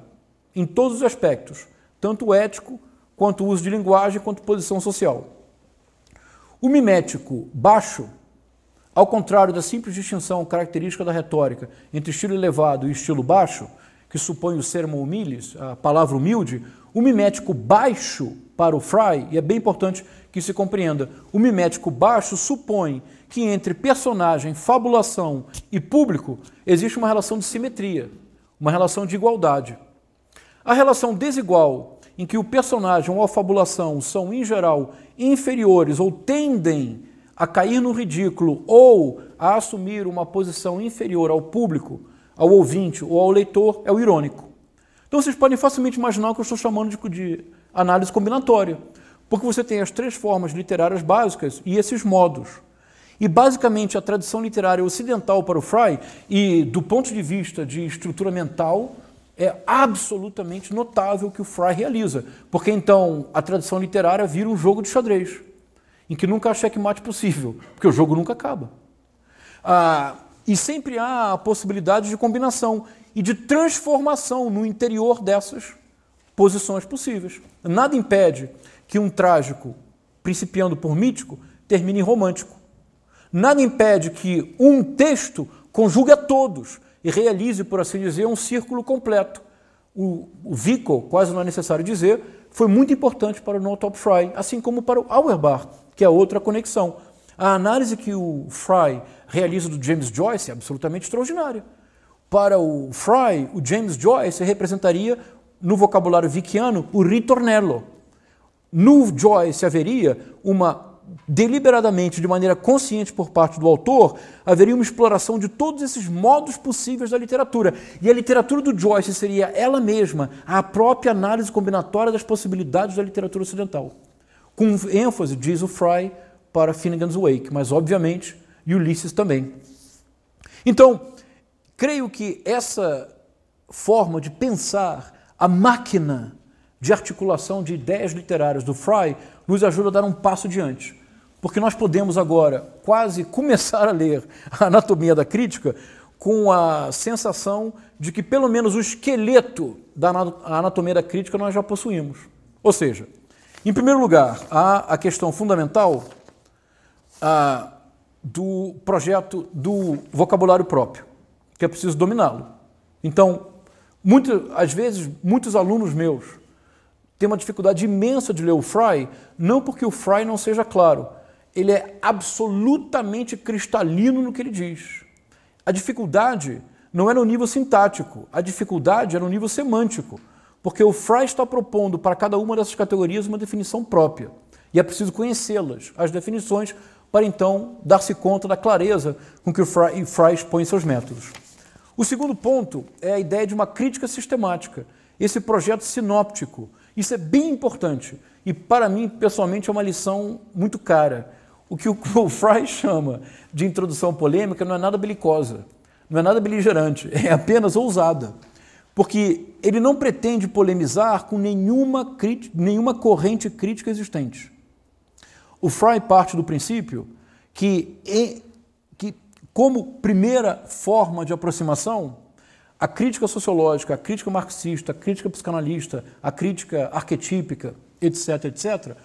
em todos os aspectos, tanto ético quanto uso de linguagem quanto posição social. O mimético baixo, ao contrário da simples distinção característica da retórica entre estilo elevado e estilo baixo, que supõe o sermo humilis, a palavra humilde, o mimético baixo para o Fry, e é bem importante que se compreenda, o mimético baixo supõe que entre personagem, fabulação e público existe uma relação de simetria, uma relação de igualdade. A relação desigual, em que o personagem ou a fabulação são, em geral, inferiores ou tendem a cair no ridículo ou a assumir uma posição inferior ao público, ao ouvinte ou ao leitor, é o irônico. Então vocês podem facilmente imaginar o que eu estou chamando de, de análise combinatória, porque você tem as três formas literárias básicas e esses modos. E basicamente a tradição literária ocidental para o Fry, e do ponto de vista de estrutura mental, é absolutamente notável que o Fry realiza, porque então a tradição literária vira um jogo de xadrez, em que nunca há checkmate possível, porque o jogo nunca acaba. Ah, e sempre há possibilidades de combinação e de transformação no interior dessas posições possíveis. Nada impede que um trágico, principiando por mítico, termine em romântico. Nada impede que um texto conjugue a todos e realize, por assim dizer, um círculo completo. O, o Vico, quase não é necessário dizer, foi muito importante para o No Top Fry, assim como para o Auerbach, que é outra conexão. A análise que o Fry realiza do James Joyce é absolutamente extraordinária. Para o Fry, o James Joyce representaria no vocabulário vicchiano, o ritornello. No Joyce haveria uma deliberadamente, de maneira consciente por parte do autor, haveria uma exploração de todos esses modos possíveis da literatura. E a literatura do Joyce seria ela mesma a própria análise combinatória das possibilidades da literatura ocidental. Com ênfase, diz o Fry, para Finnegan's Wake, mas obviamente Ulysses também. Então, creio que essa forma de pensar a máquina de articulação de ideias literárias do Fry nos ajuda a dar um passo adiante, porque nós podemos agora quase (laughs) começar a ler a Anatomia da Crítica com a sensação de que pelo menos o esqueleto da anatomia da crítica nós já possuímos. Ou seja, em primeiro lugar, há a questão fundamental ah, do projeto do vocabulário próprio, que é preciso dominá-lo. Então, muito, às vezes, muitos alunos meus têm uma dificuldade imensa de ler o Fry, não porque o Fry não seja claro, ele é absolutamente cristalino no que ele diz. A dificuldade não é no nível sintático, a dificuldade é no nível semântico, porque o Fry está propondo para cada uma dessas categorias uma definição própria. E é preciso conhecê-las, as definições, para então dar-se conta da clareza com que o Fry, Fry expõe seus métodos. O segundo ponto é a ideia de uma crítica sistemática, esse projeto sinóptico. Isso é bem importante e, para mim, pessoalmente, é uma lição muito cara. O que o (laughs) Fry chama de introdução polêmica não é nada belicosa, não é nada beligerante, é apenas ousada. Porque ele não pretende polemizar com nenhuma, nenhuma corrente crítica existente. O Fry parte do princípio que como primeira forma de aproximação, a crítica sociológica, a crítica marxista, a crítica psicanalista, a crítica arquetípica, etc., etc.,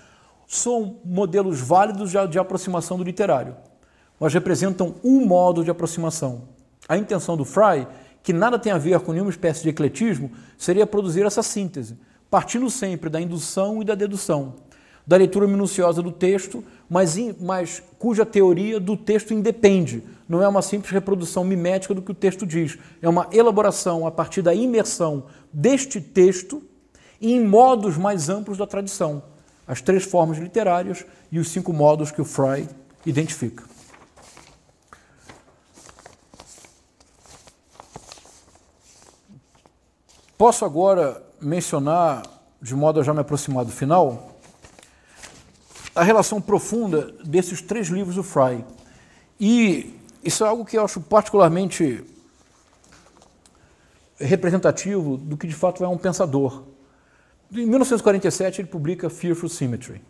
são modelos válidos de aproximação do literário, mas representam um modo de aproximação. A intenção do Fry, que nada tem a ver com nenhuma espécie de ecletismo, seria produzir essa síntese, partindo sempre da indução e da dedução da leitura minuciosa do texto, mas, in, mas cuja teoria do texto independe. Não é uma simples reprodução mimética do que o texto diz. É uma elaboração a partir da imersão deste texto em modos mais amplos da tradição. As três formas literárias e os cinco modos que o Fry identifica. Posso agora mencionar, de modo a já me aproximar do final, a relação profunda desses três livros do Fry. E isso é algo que eu acho particularmente representativo do que de fato é um pensador. Em 1947 ele publica Fearful Symmetry.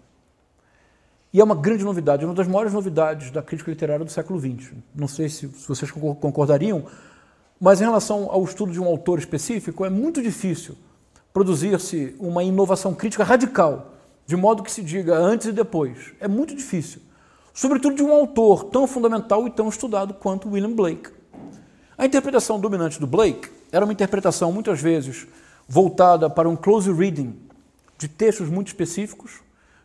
E é uma grande novidade, uma das maiores novidades da crítica literária do século XX. Não sei se vocês concordariam, mas em relação ao estudo de um autor específico, é muito difícil produzir-se uma inovação crítica radical de modo que se diga antes e depois. É muito difícil. Sobretudo de um autor tão fundamental e tão estudado quanto William Blake. A interpretação dominante do Blake era uma interpretação muitas vezes voltada para um close reading de textos muito específicos,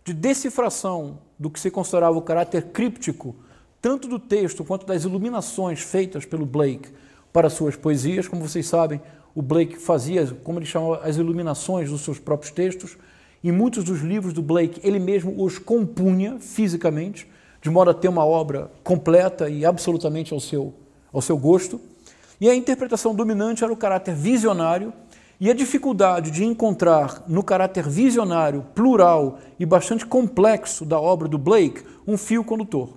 de decifração do que se considerava o caráter críptico tanto do texto quanto das iluminações feitas pelo Blake para suas poesias. Como vocês sabem, o Blake fazia, como ele chamava, as iluminações dos seus próprios textos e muitos dos livros do Blake ele mesmo os compunha fisicamente, de modo a ter uma obra completa e absolutamente ao seu, ao seu gosto. E a interpretação dominante era o caráter visionário e a dificuldade de encontrar no caráter visionário, plural e bastante complexo da obra do Blake um fio condutor.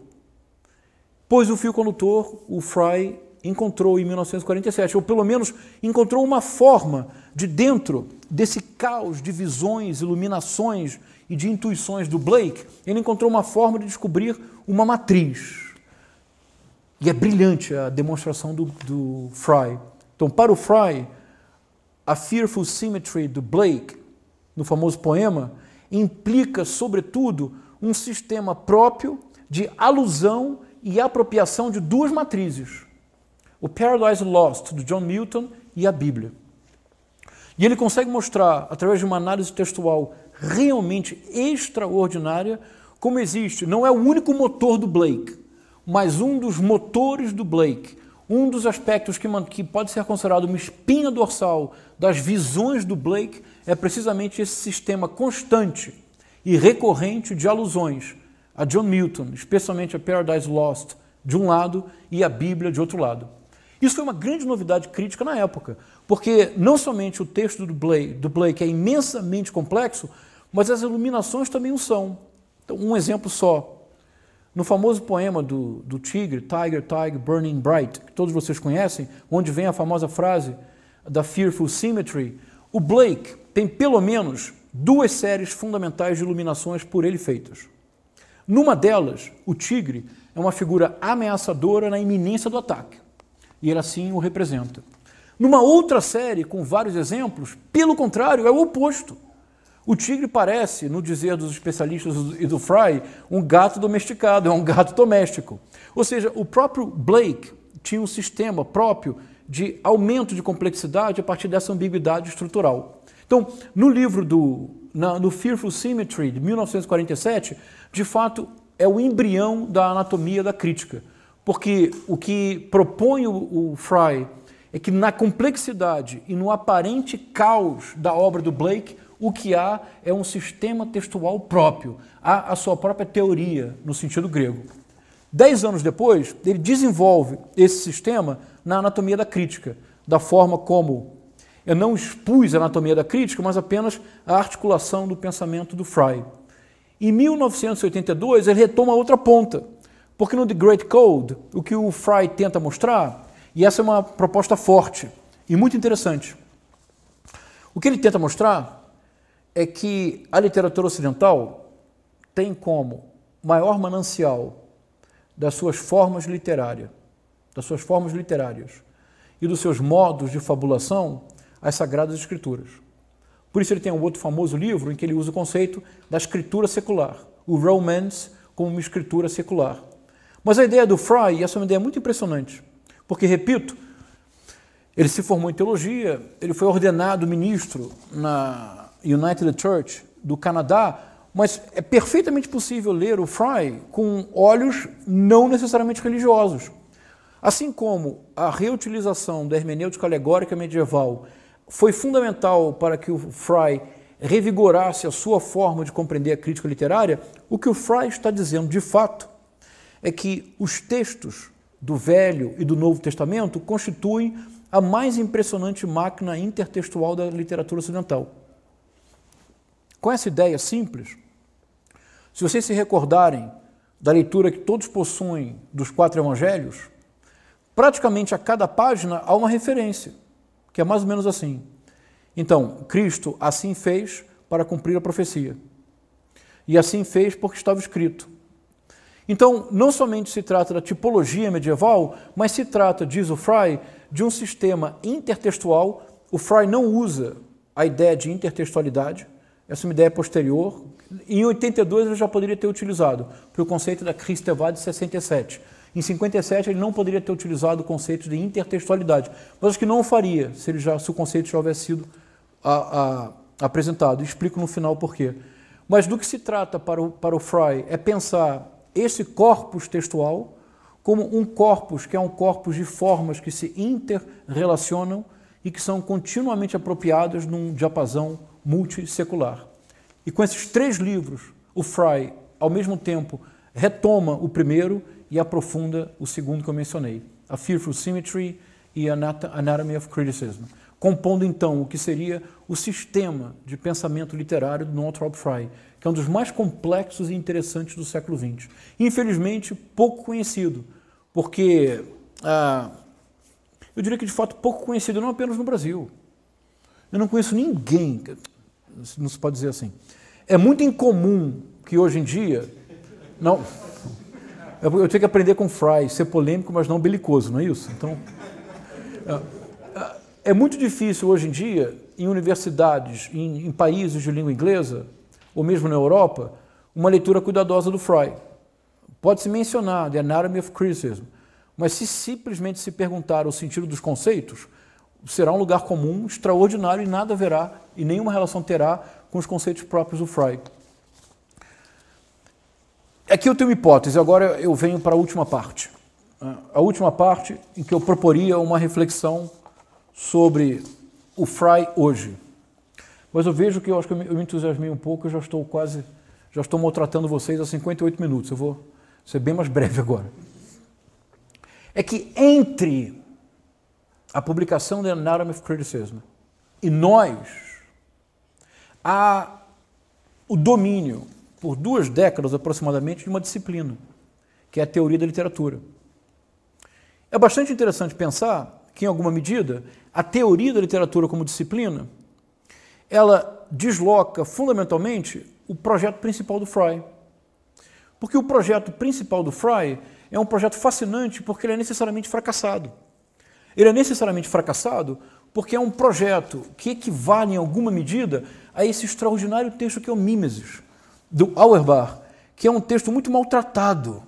Pois o fio condutor, o Fry encontrou em 1947, ou pelo menos encontrou uma forma de dentro desse caos de visões, iluminações e de intuições do Blake, ele encontrou uma forma de descobrir uma matriz. E é brilhante a demonstração do, do Fry. Então, para o Fry, a Fearful Symmetry do Blake, no famoso poema, implica, sobretudo, um sistema próprio de alusão e apropriação de duas matrizes: o Paradise Lost, do John Milton, e a Bíblia. E ele consegue mostrar, através de uma análise textual realmente extraordinária, como existe, não é o único motor do Blake, mas um dos motores do Blake, um dos aspectos que, que pode ser considerado uma espinha dorsal das visões do Blake é precisamente esse sistema constante e recorrente de alusões a John Milton, especialmente a Paradise Lost, de um lado, e a Bíblia de outro lado. Isso foi uma grande novidade crítica na época, porque não somente o texto do Blake, do Blake é imensamente complexo, mas as iluminações também o são. Então, um exemplo só. No famoso poema do, do tigre, Tiger, Tiger, Burning Bright, que todos vocês conhecem, onde vem a famosa frase da Fearful Symmetry, o Blake tem pelo menos duas séries fundamentais de iluminações por ele feitas. Numa delas, o tigre é uma figura ameaçadora na iminência do ataque, e ele assim o representa. Numa outra série com vários exemplos, pelo contrário, é o oposto. O tigre parece, no dizer dos especialistas e do Fry, um gato domesticado, é um gato doméstico. Ou seja, o próprio Blake tinha um sistema próprio de aumento de complexidade a partir dessa ambiguidade estrutural. Então, no livro do na, no Fearful Symmetry de 1947, de fato é o embrião da anatomia da crítica, porque o que propõe o, o Fry é que na complexidade e no aparente caos da obra do Blake, o que há é um sistema textual próprio, há a sua própria teoria no sentido grego. Dez anos depois, ele desenvolve esse sistema na Anatomia da Crítica, da forma como eu não expus a Anatomia da Crítica, mas apenas a articulação do pensamento do Fry. Em 1982, ele retoma outra ponta, porque no The Great Code, o que o Fry tenta mostrar e essa é uma proposta forte e muito interessante. O que ele tenta mostrar é que a literatura ocidental tem como maior manancial das suas formas literárias, das suas formas literárias e dos seus modos de fabulação as sagradas escrituras. Por isso ele tem um outro famoso livro em que ele usa o conceito da escritura secular, o romance como uma escritura secular. Mas a ideia do Fry, essa é uma ideia muito impressionante. Porque, repito, ele se formou em teologia, ele foi ordenado ministro na United Church do Canadá, mas é perfeitamente possível ler o Fry com olhos não necessariamente religiosos. Assim como a reutilização da hermenêutica alegórica medieval foi fundamental para que o Fry revigorasse a sua forma de compreender a crítica literária, o que o Fry está dizendo de fato é que os textos do Velho e do Novo Testamento constituem a mais impressionante máquina intertextual da literatura ocidental. Com essa ideia simples, se vocês se recordarem da leitura que todos possuem dos quatro evangelhos, praticamente a cada página há uma referência, que é mais ou menos assim. Então, Cristo assim fez para cumprir a profecia. E assim fez porque estava escrito. Então, não somente se trata da tipologia medieval, mas se trata, diz o Fry, de um sistema intertextual. O Fry não usa a ideia de intertextualidade, essa é uma ideia posterior. Em 82 ele já poderia ter utilizado, para o conceito da Kristeva de 67. Em 57 ele não poderia ter utilizado o conceito de intertextualidade, mas acho que não o faria se, ele já, se o conceito já houvesse sido a, a, apresentado. Explico no final por quê. Mas do que se trata para o, para o Fry é pensar esse corpus textual como um corpus, que é um corpus de formas que se interrelacionam e que são continuamente apropriadas num diapasão multissecular. E com esses três livros, o Fry, ao mesmo tempo, retoma o primeiro e aprofunda o segundo que eu mencionei, A Fearful Symmetry e Anatomy of Criticism, compondo então o que seria o sistema de pensamento literário do Northrop Frye, que é um dos mais complexos e interessantes do século XX. Infelizmente, pouco conhecido, porque ah, eu diria que de fato pouco conhecido, não apenas no Brasil. Eu não conheço ninguém, não se pode dizer assim. É muito incomum que hoje em dia. Não. Eu tenho que aprender com Fry, ser polêmico, mas não belicoso, não é isso? Então. Ah, ah, é muito difícil hoje em dia, em universidades, em, em países de língua inglesa, ou mesmo na Europa, uma leitura cuidadosa do Freud. Pode-se mencionar The Anatomy of Criticism, mas se simplesmente se perguntar o sentido dos conceitos, será um lugar comum, extraordinário e nada haverá e nenhuma relação terá com os conceitos próprios do Freud. Aqui eu tenho uma hipótese, agora eu venho para a última parte. A última parte em que eu proporia uma reflexão sobre o Freud hoje. Mas eu vejo que eu acho que eu me entusiasmei um pouco, eu já estou quase, já estou maltratando vocês há 58 minutos. Eu vou ser bem mais (laughs) breve agora. É que entre a publicação da Anatomy of Criticism e nós, há o domínio, por duas décadas aproximadamente, de uma disciplina, que é a teoria da literatura. É bastante interessante pensar que, em alguma medida, a teoria da literatura como disciplina ela desloca fundamentalmente o projeto principal do Fry. Porque o projeto principal do Fry é um projeto fascinante porque ele é necessariamente fracassado. Ele é necessariamente fracassado porque é um projeto que equivale em alguma medida a esse extraordinário texto que é o Mimesis, do Auerbach, que é um texto muito maltratado,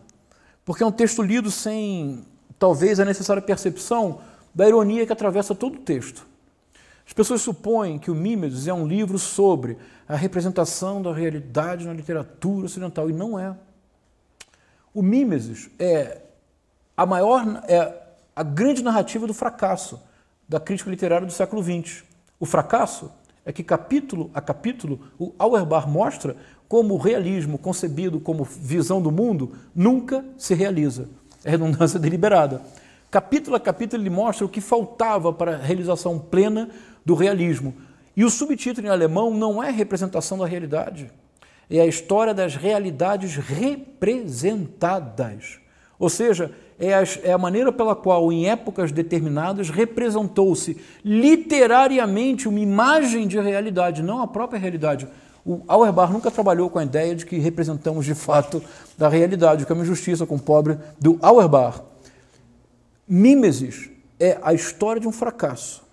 porque é um texto lido sem talvez a necessária percepção da ironia que atravessa todo o texto. As pessoas supõem que o Mimeses é um livro sobre a representação da realidade na literatura ocidental, e não é. O Mimeses é a maior, é a grande narrativa do fracasso da crítica literária do século XX. O fracasso é que capítulo a capítulo o Auerbach mostra como o realismo concebido como visão do mundo nunca se realiza. É redundância deliberada. Capítulo a capítulo ele mostra o que faltava para a realização plena do realismo. E o subtítulo em alemão não é representação da realidade, é a história das realidades representadas. Ou seja, é a, é a maneira pela qual, em épocas determinadas, representou-se literariamente uma imagem de realidade, não a própria realidade. O Auerbach nunca trabalhou com a ideia de que representamos de fato da realidade, o que é uma injustiça com o pobre do Auerbach. Mimesis é a história de um fracasso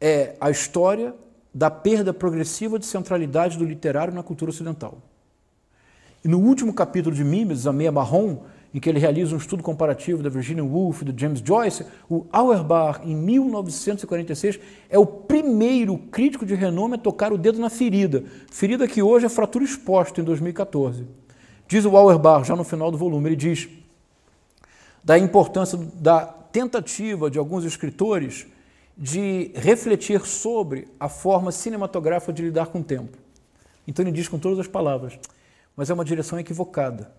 é a história da perda progressiva de centralidade do literário na cultura ocidental. E no último capítulo de Mimes, A Meia Marrom, em que ele realiza um estudo comparativo da Virginia Woolf e do James Joyce, o Auerbach, em 1946, é o primeiro crítico de renome a tocar o dedo na ferida, ferida que hoje é fratura exposta em 2014. Diz o Auerbach, já no final do volume, ele diz da importância da tentativa de alguns escritores de refletir sobre a forma cinematográfica de lidar com o tempo. Então ele diz com todas as palavras, mas é uma direção equivocada,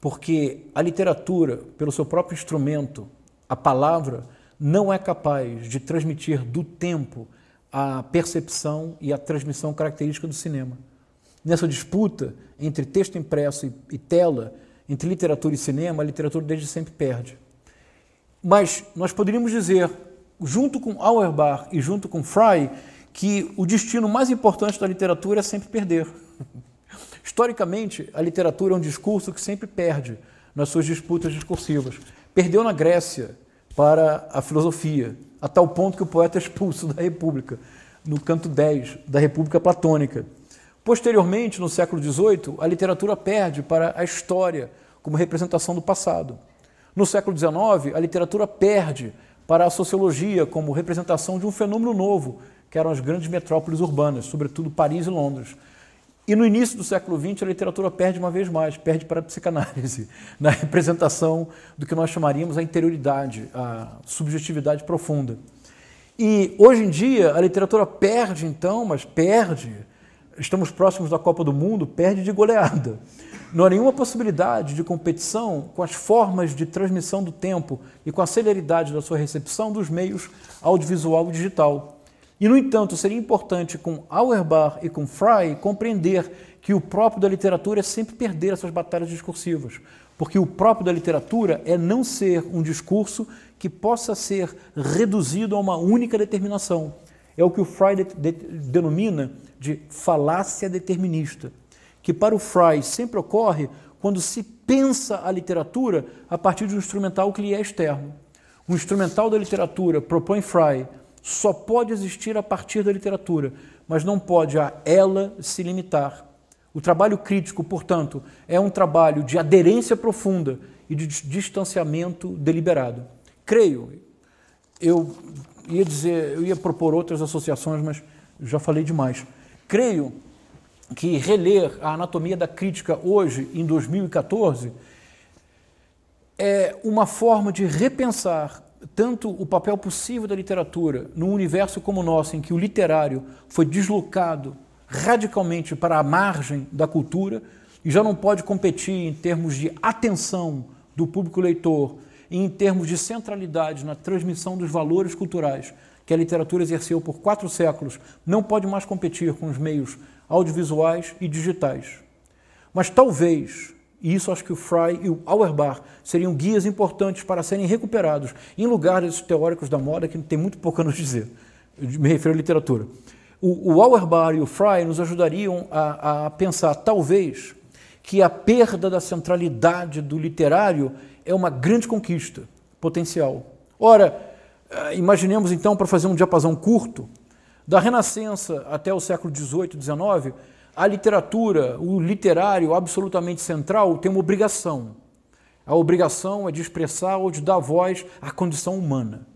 porque a literatura, pelo seu próprio instrumento, a palavra, não é capaz de transmitir do tempo a percepção e a transmissão característica do cinema. Nessa disputa entre texto impresso e tela, entre literatura e cinema, a literatura desde sempre perde. Mas nós poderíamos dizer junto com Auerbach e junto com Fry, que o destino mais importante da literatura é sempre perder. (laughs) Historicamente, a literatura é um discurso que sempre perde nas suas disputas discursivas. Perdeu na Grécia para a filosofia, a tal ponto que o poeta é expulso (laughs) da República, no canto 10 da República Platônica. Posteriormente, no século XVIII, a literatura perde para a história como representação do passado. No século XIX, a literatura perde para a sociologia como representação de um fenômeno novo, que eram as grandes metrópoles urbanas, sobretudo Paris e Londres. E no início do século XX, a literatura perde uma vez mais, perde para a psicanálise, (laughs) na representação do que nós chamaríamos a interioridade, a subjetividade profunda. E hoje em dia, a literatura perde, então, mas perde, estamos próximos da Copa do Mundo, perde de goleada. Não há nenhuma possibilidade de competição com as formas de transmissão do tempo e com a celeridade da sua recepção dos meios audiovisual e digital. E, no entanto, seria importante com Auerbach e com Fry compreender que o próprio da literatura é sempre perder essas batalhas discursivas, porque o próprio da literatura é não ser um discurso que possa ser reduzido a uma única determinação. É o que o Fry de de denomina de falácia determinista que para o Fry sempre ocorre quando se pensa a literatura a partir de um instrumental que lhe é externo. O instrumental da literatura, propõe Fry, só pode existir a partir da literatura, mas não pode a ela se limitar. O trabalho crítico, portanto, é um trabalho de aderência profunda e de distanciamento deliberado. Creio, eu ia dizer, eu ia propor outras associações, mas já falei demais. Creio que reler a anatomia da crítica hoje, em 2014, é uma forma de repensar tanto o papel possível da literatura num universo como o nosso, em que o literário foi deslocado radicalmente para a margem da cultura e já não pode competir em termos de atenção do público leitor e em termos de centralidade na transmissão dos valores culturais que a literatura exerceu por quatro séculos, não pode mais competir com os meios audiovisuais e digitais. Mas talvez, e isso acho que o Fry e o Auerbach seriam guias importantes para serem recuperados em lugar desses teóricos da moda que tem muito pouco a nos dizer. me refiro à literatura. O, o Auerbach e o Fry nos ajudariam a, a pensar, talvez, que a perda da centralidade do literário é uma grande conquista potencial. Ora, eh, imaginemos então, para fazer um diapasão curto, da Renascença até o século XVIII, XIX, a literatura, o literário absolutamente central, tem uma obrigação. A obrigação é de expressar ou de dar voz à condição humana.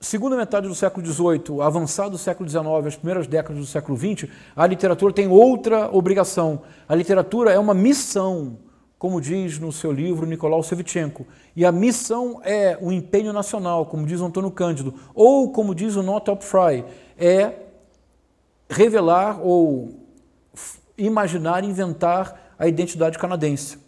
Segunda metade do século XVIII, avançado do século XIX, as primeiras décadas do século XX, a literatura tem outra obrigação. A literatura é uma missão como diz no seu livro Nicolau Sevchenko. E a missão é o empenho nacional, como diz Antônio Cândido, ou como diz o Not Fry, é revelar ou imaginar, inventar a identidade canadense.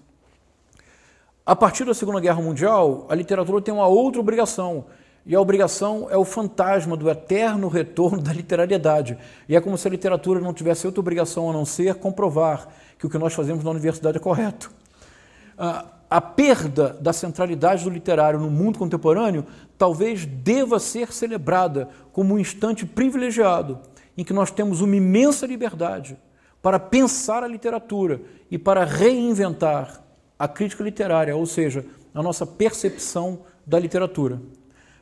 A partir da Segunda Guerra Mundial, a literatura tem uma outra obrigação, e a obrigação é o fantasma do eterno retorno da literariedade. E é como se a literatura não tivesse outra obrigação a não ser comprovar que o que nós fazemos na universidade é correto a perda da centralidade do literário no mundo contemporâneo talvez deva ser celebrada como um instante privilegiado em que nós temos uma imensa liberdade para pensar a literatura e para reinventar a crítica literária, ou seja, a nossa percepção da literatura.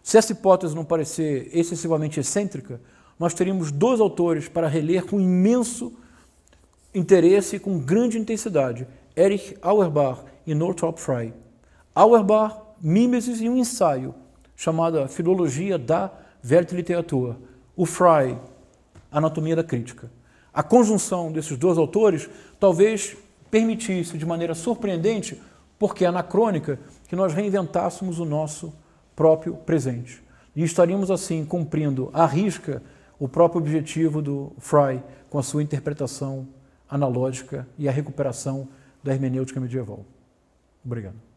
Se essa hipótese não parecer excessivamente excêntrica, nós teríamos dois autores para reler com imenso interesse e com grande intensidade: Erich Auerbach e Northrop Frye. Auerbach, Mimesis e um ensaio chamado Filologia da Weltliteratur. O Fry, Anatomia da Crítica. A conjunção desses dois autores talvez permitisse, de maneira surpreendente, porque é anacrônica, que nós reinventássemos o nosso próprio presente. E estaríamos, assim, cumprindo à risca o próprio objetivo do Fry com a sua interpretação analógica e a recuperação da hermenêutica medieval. Obrigado.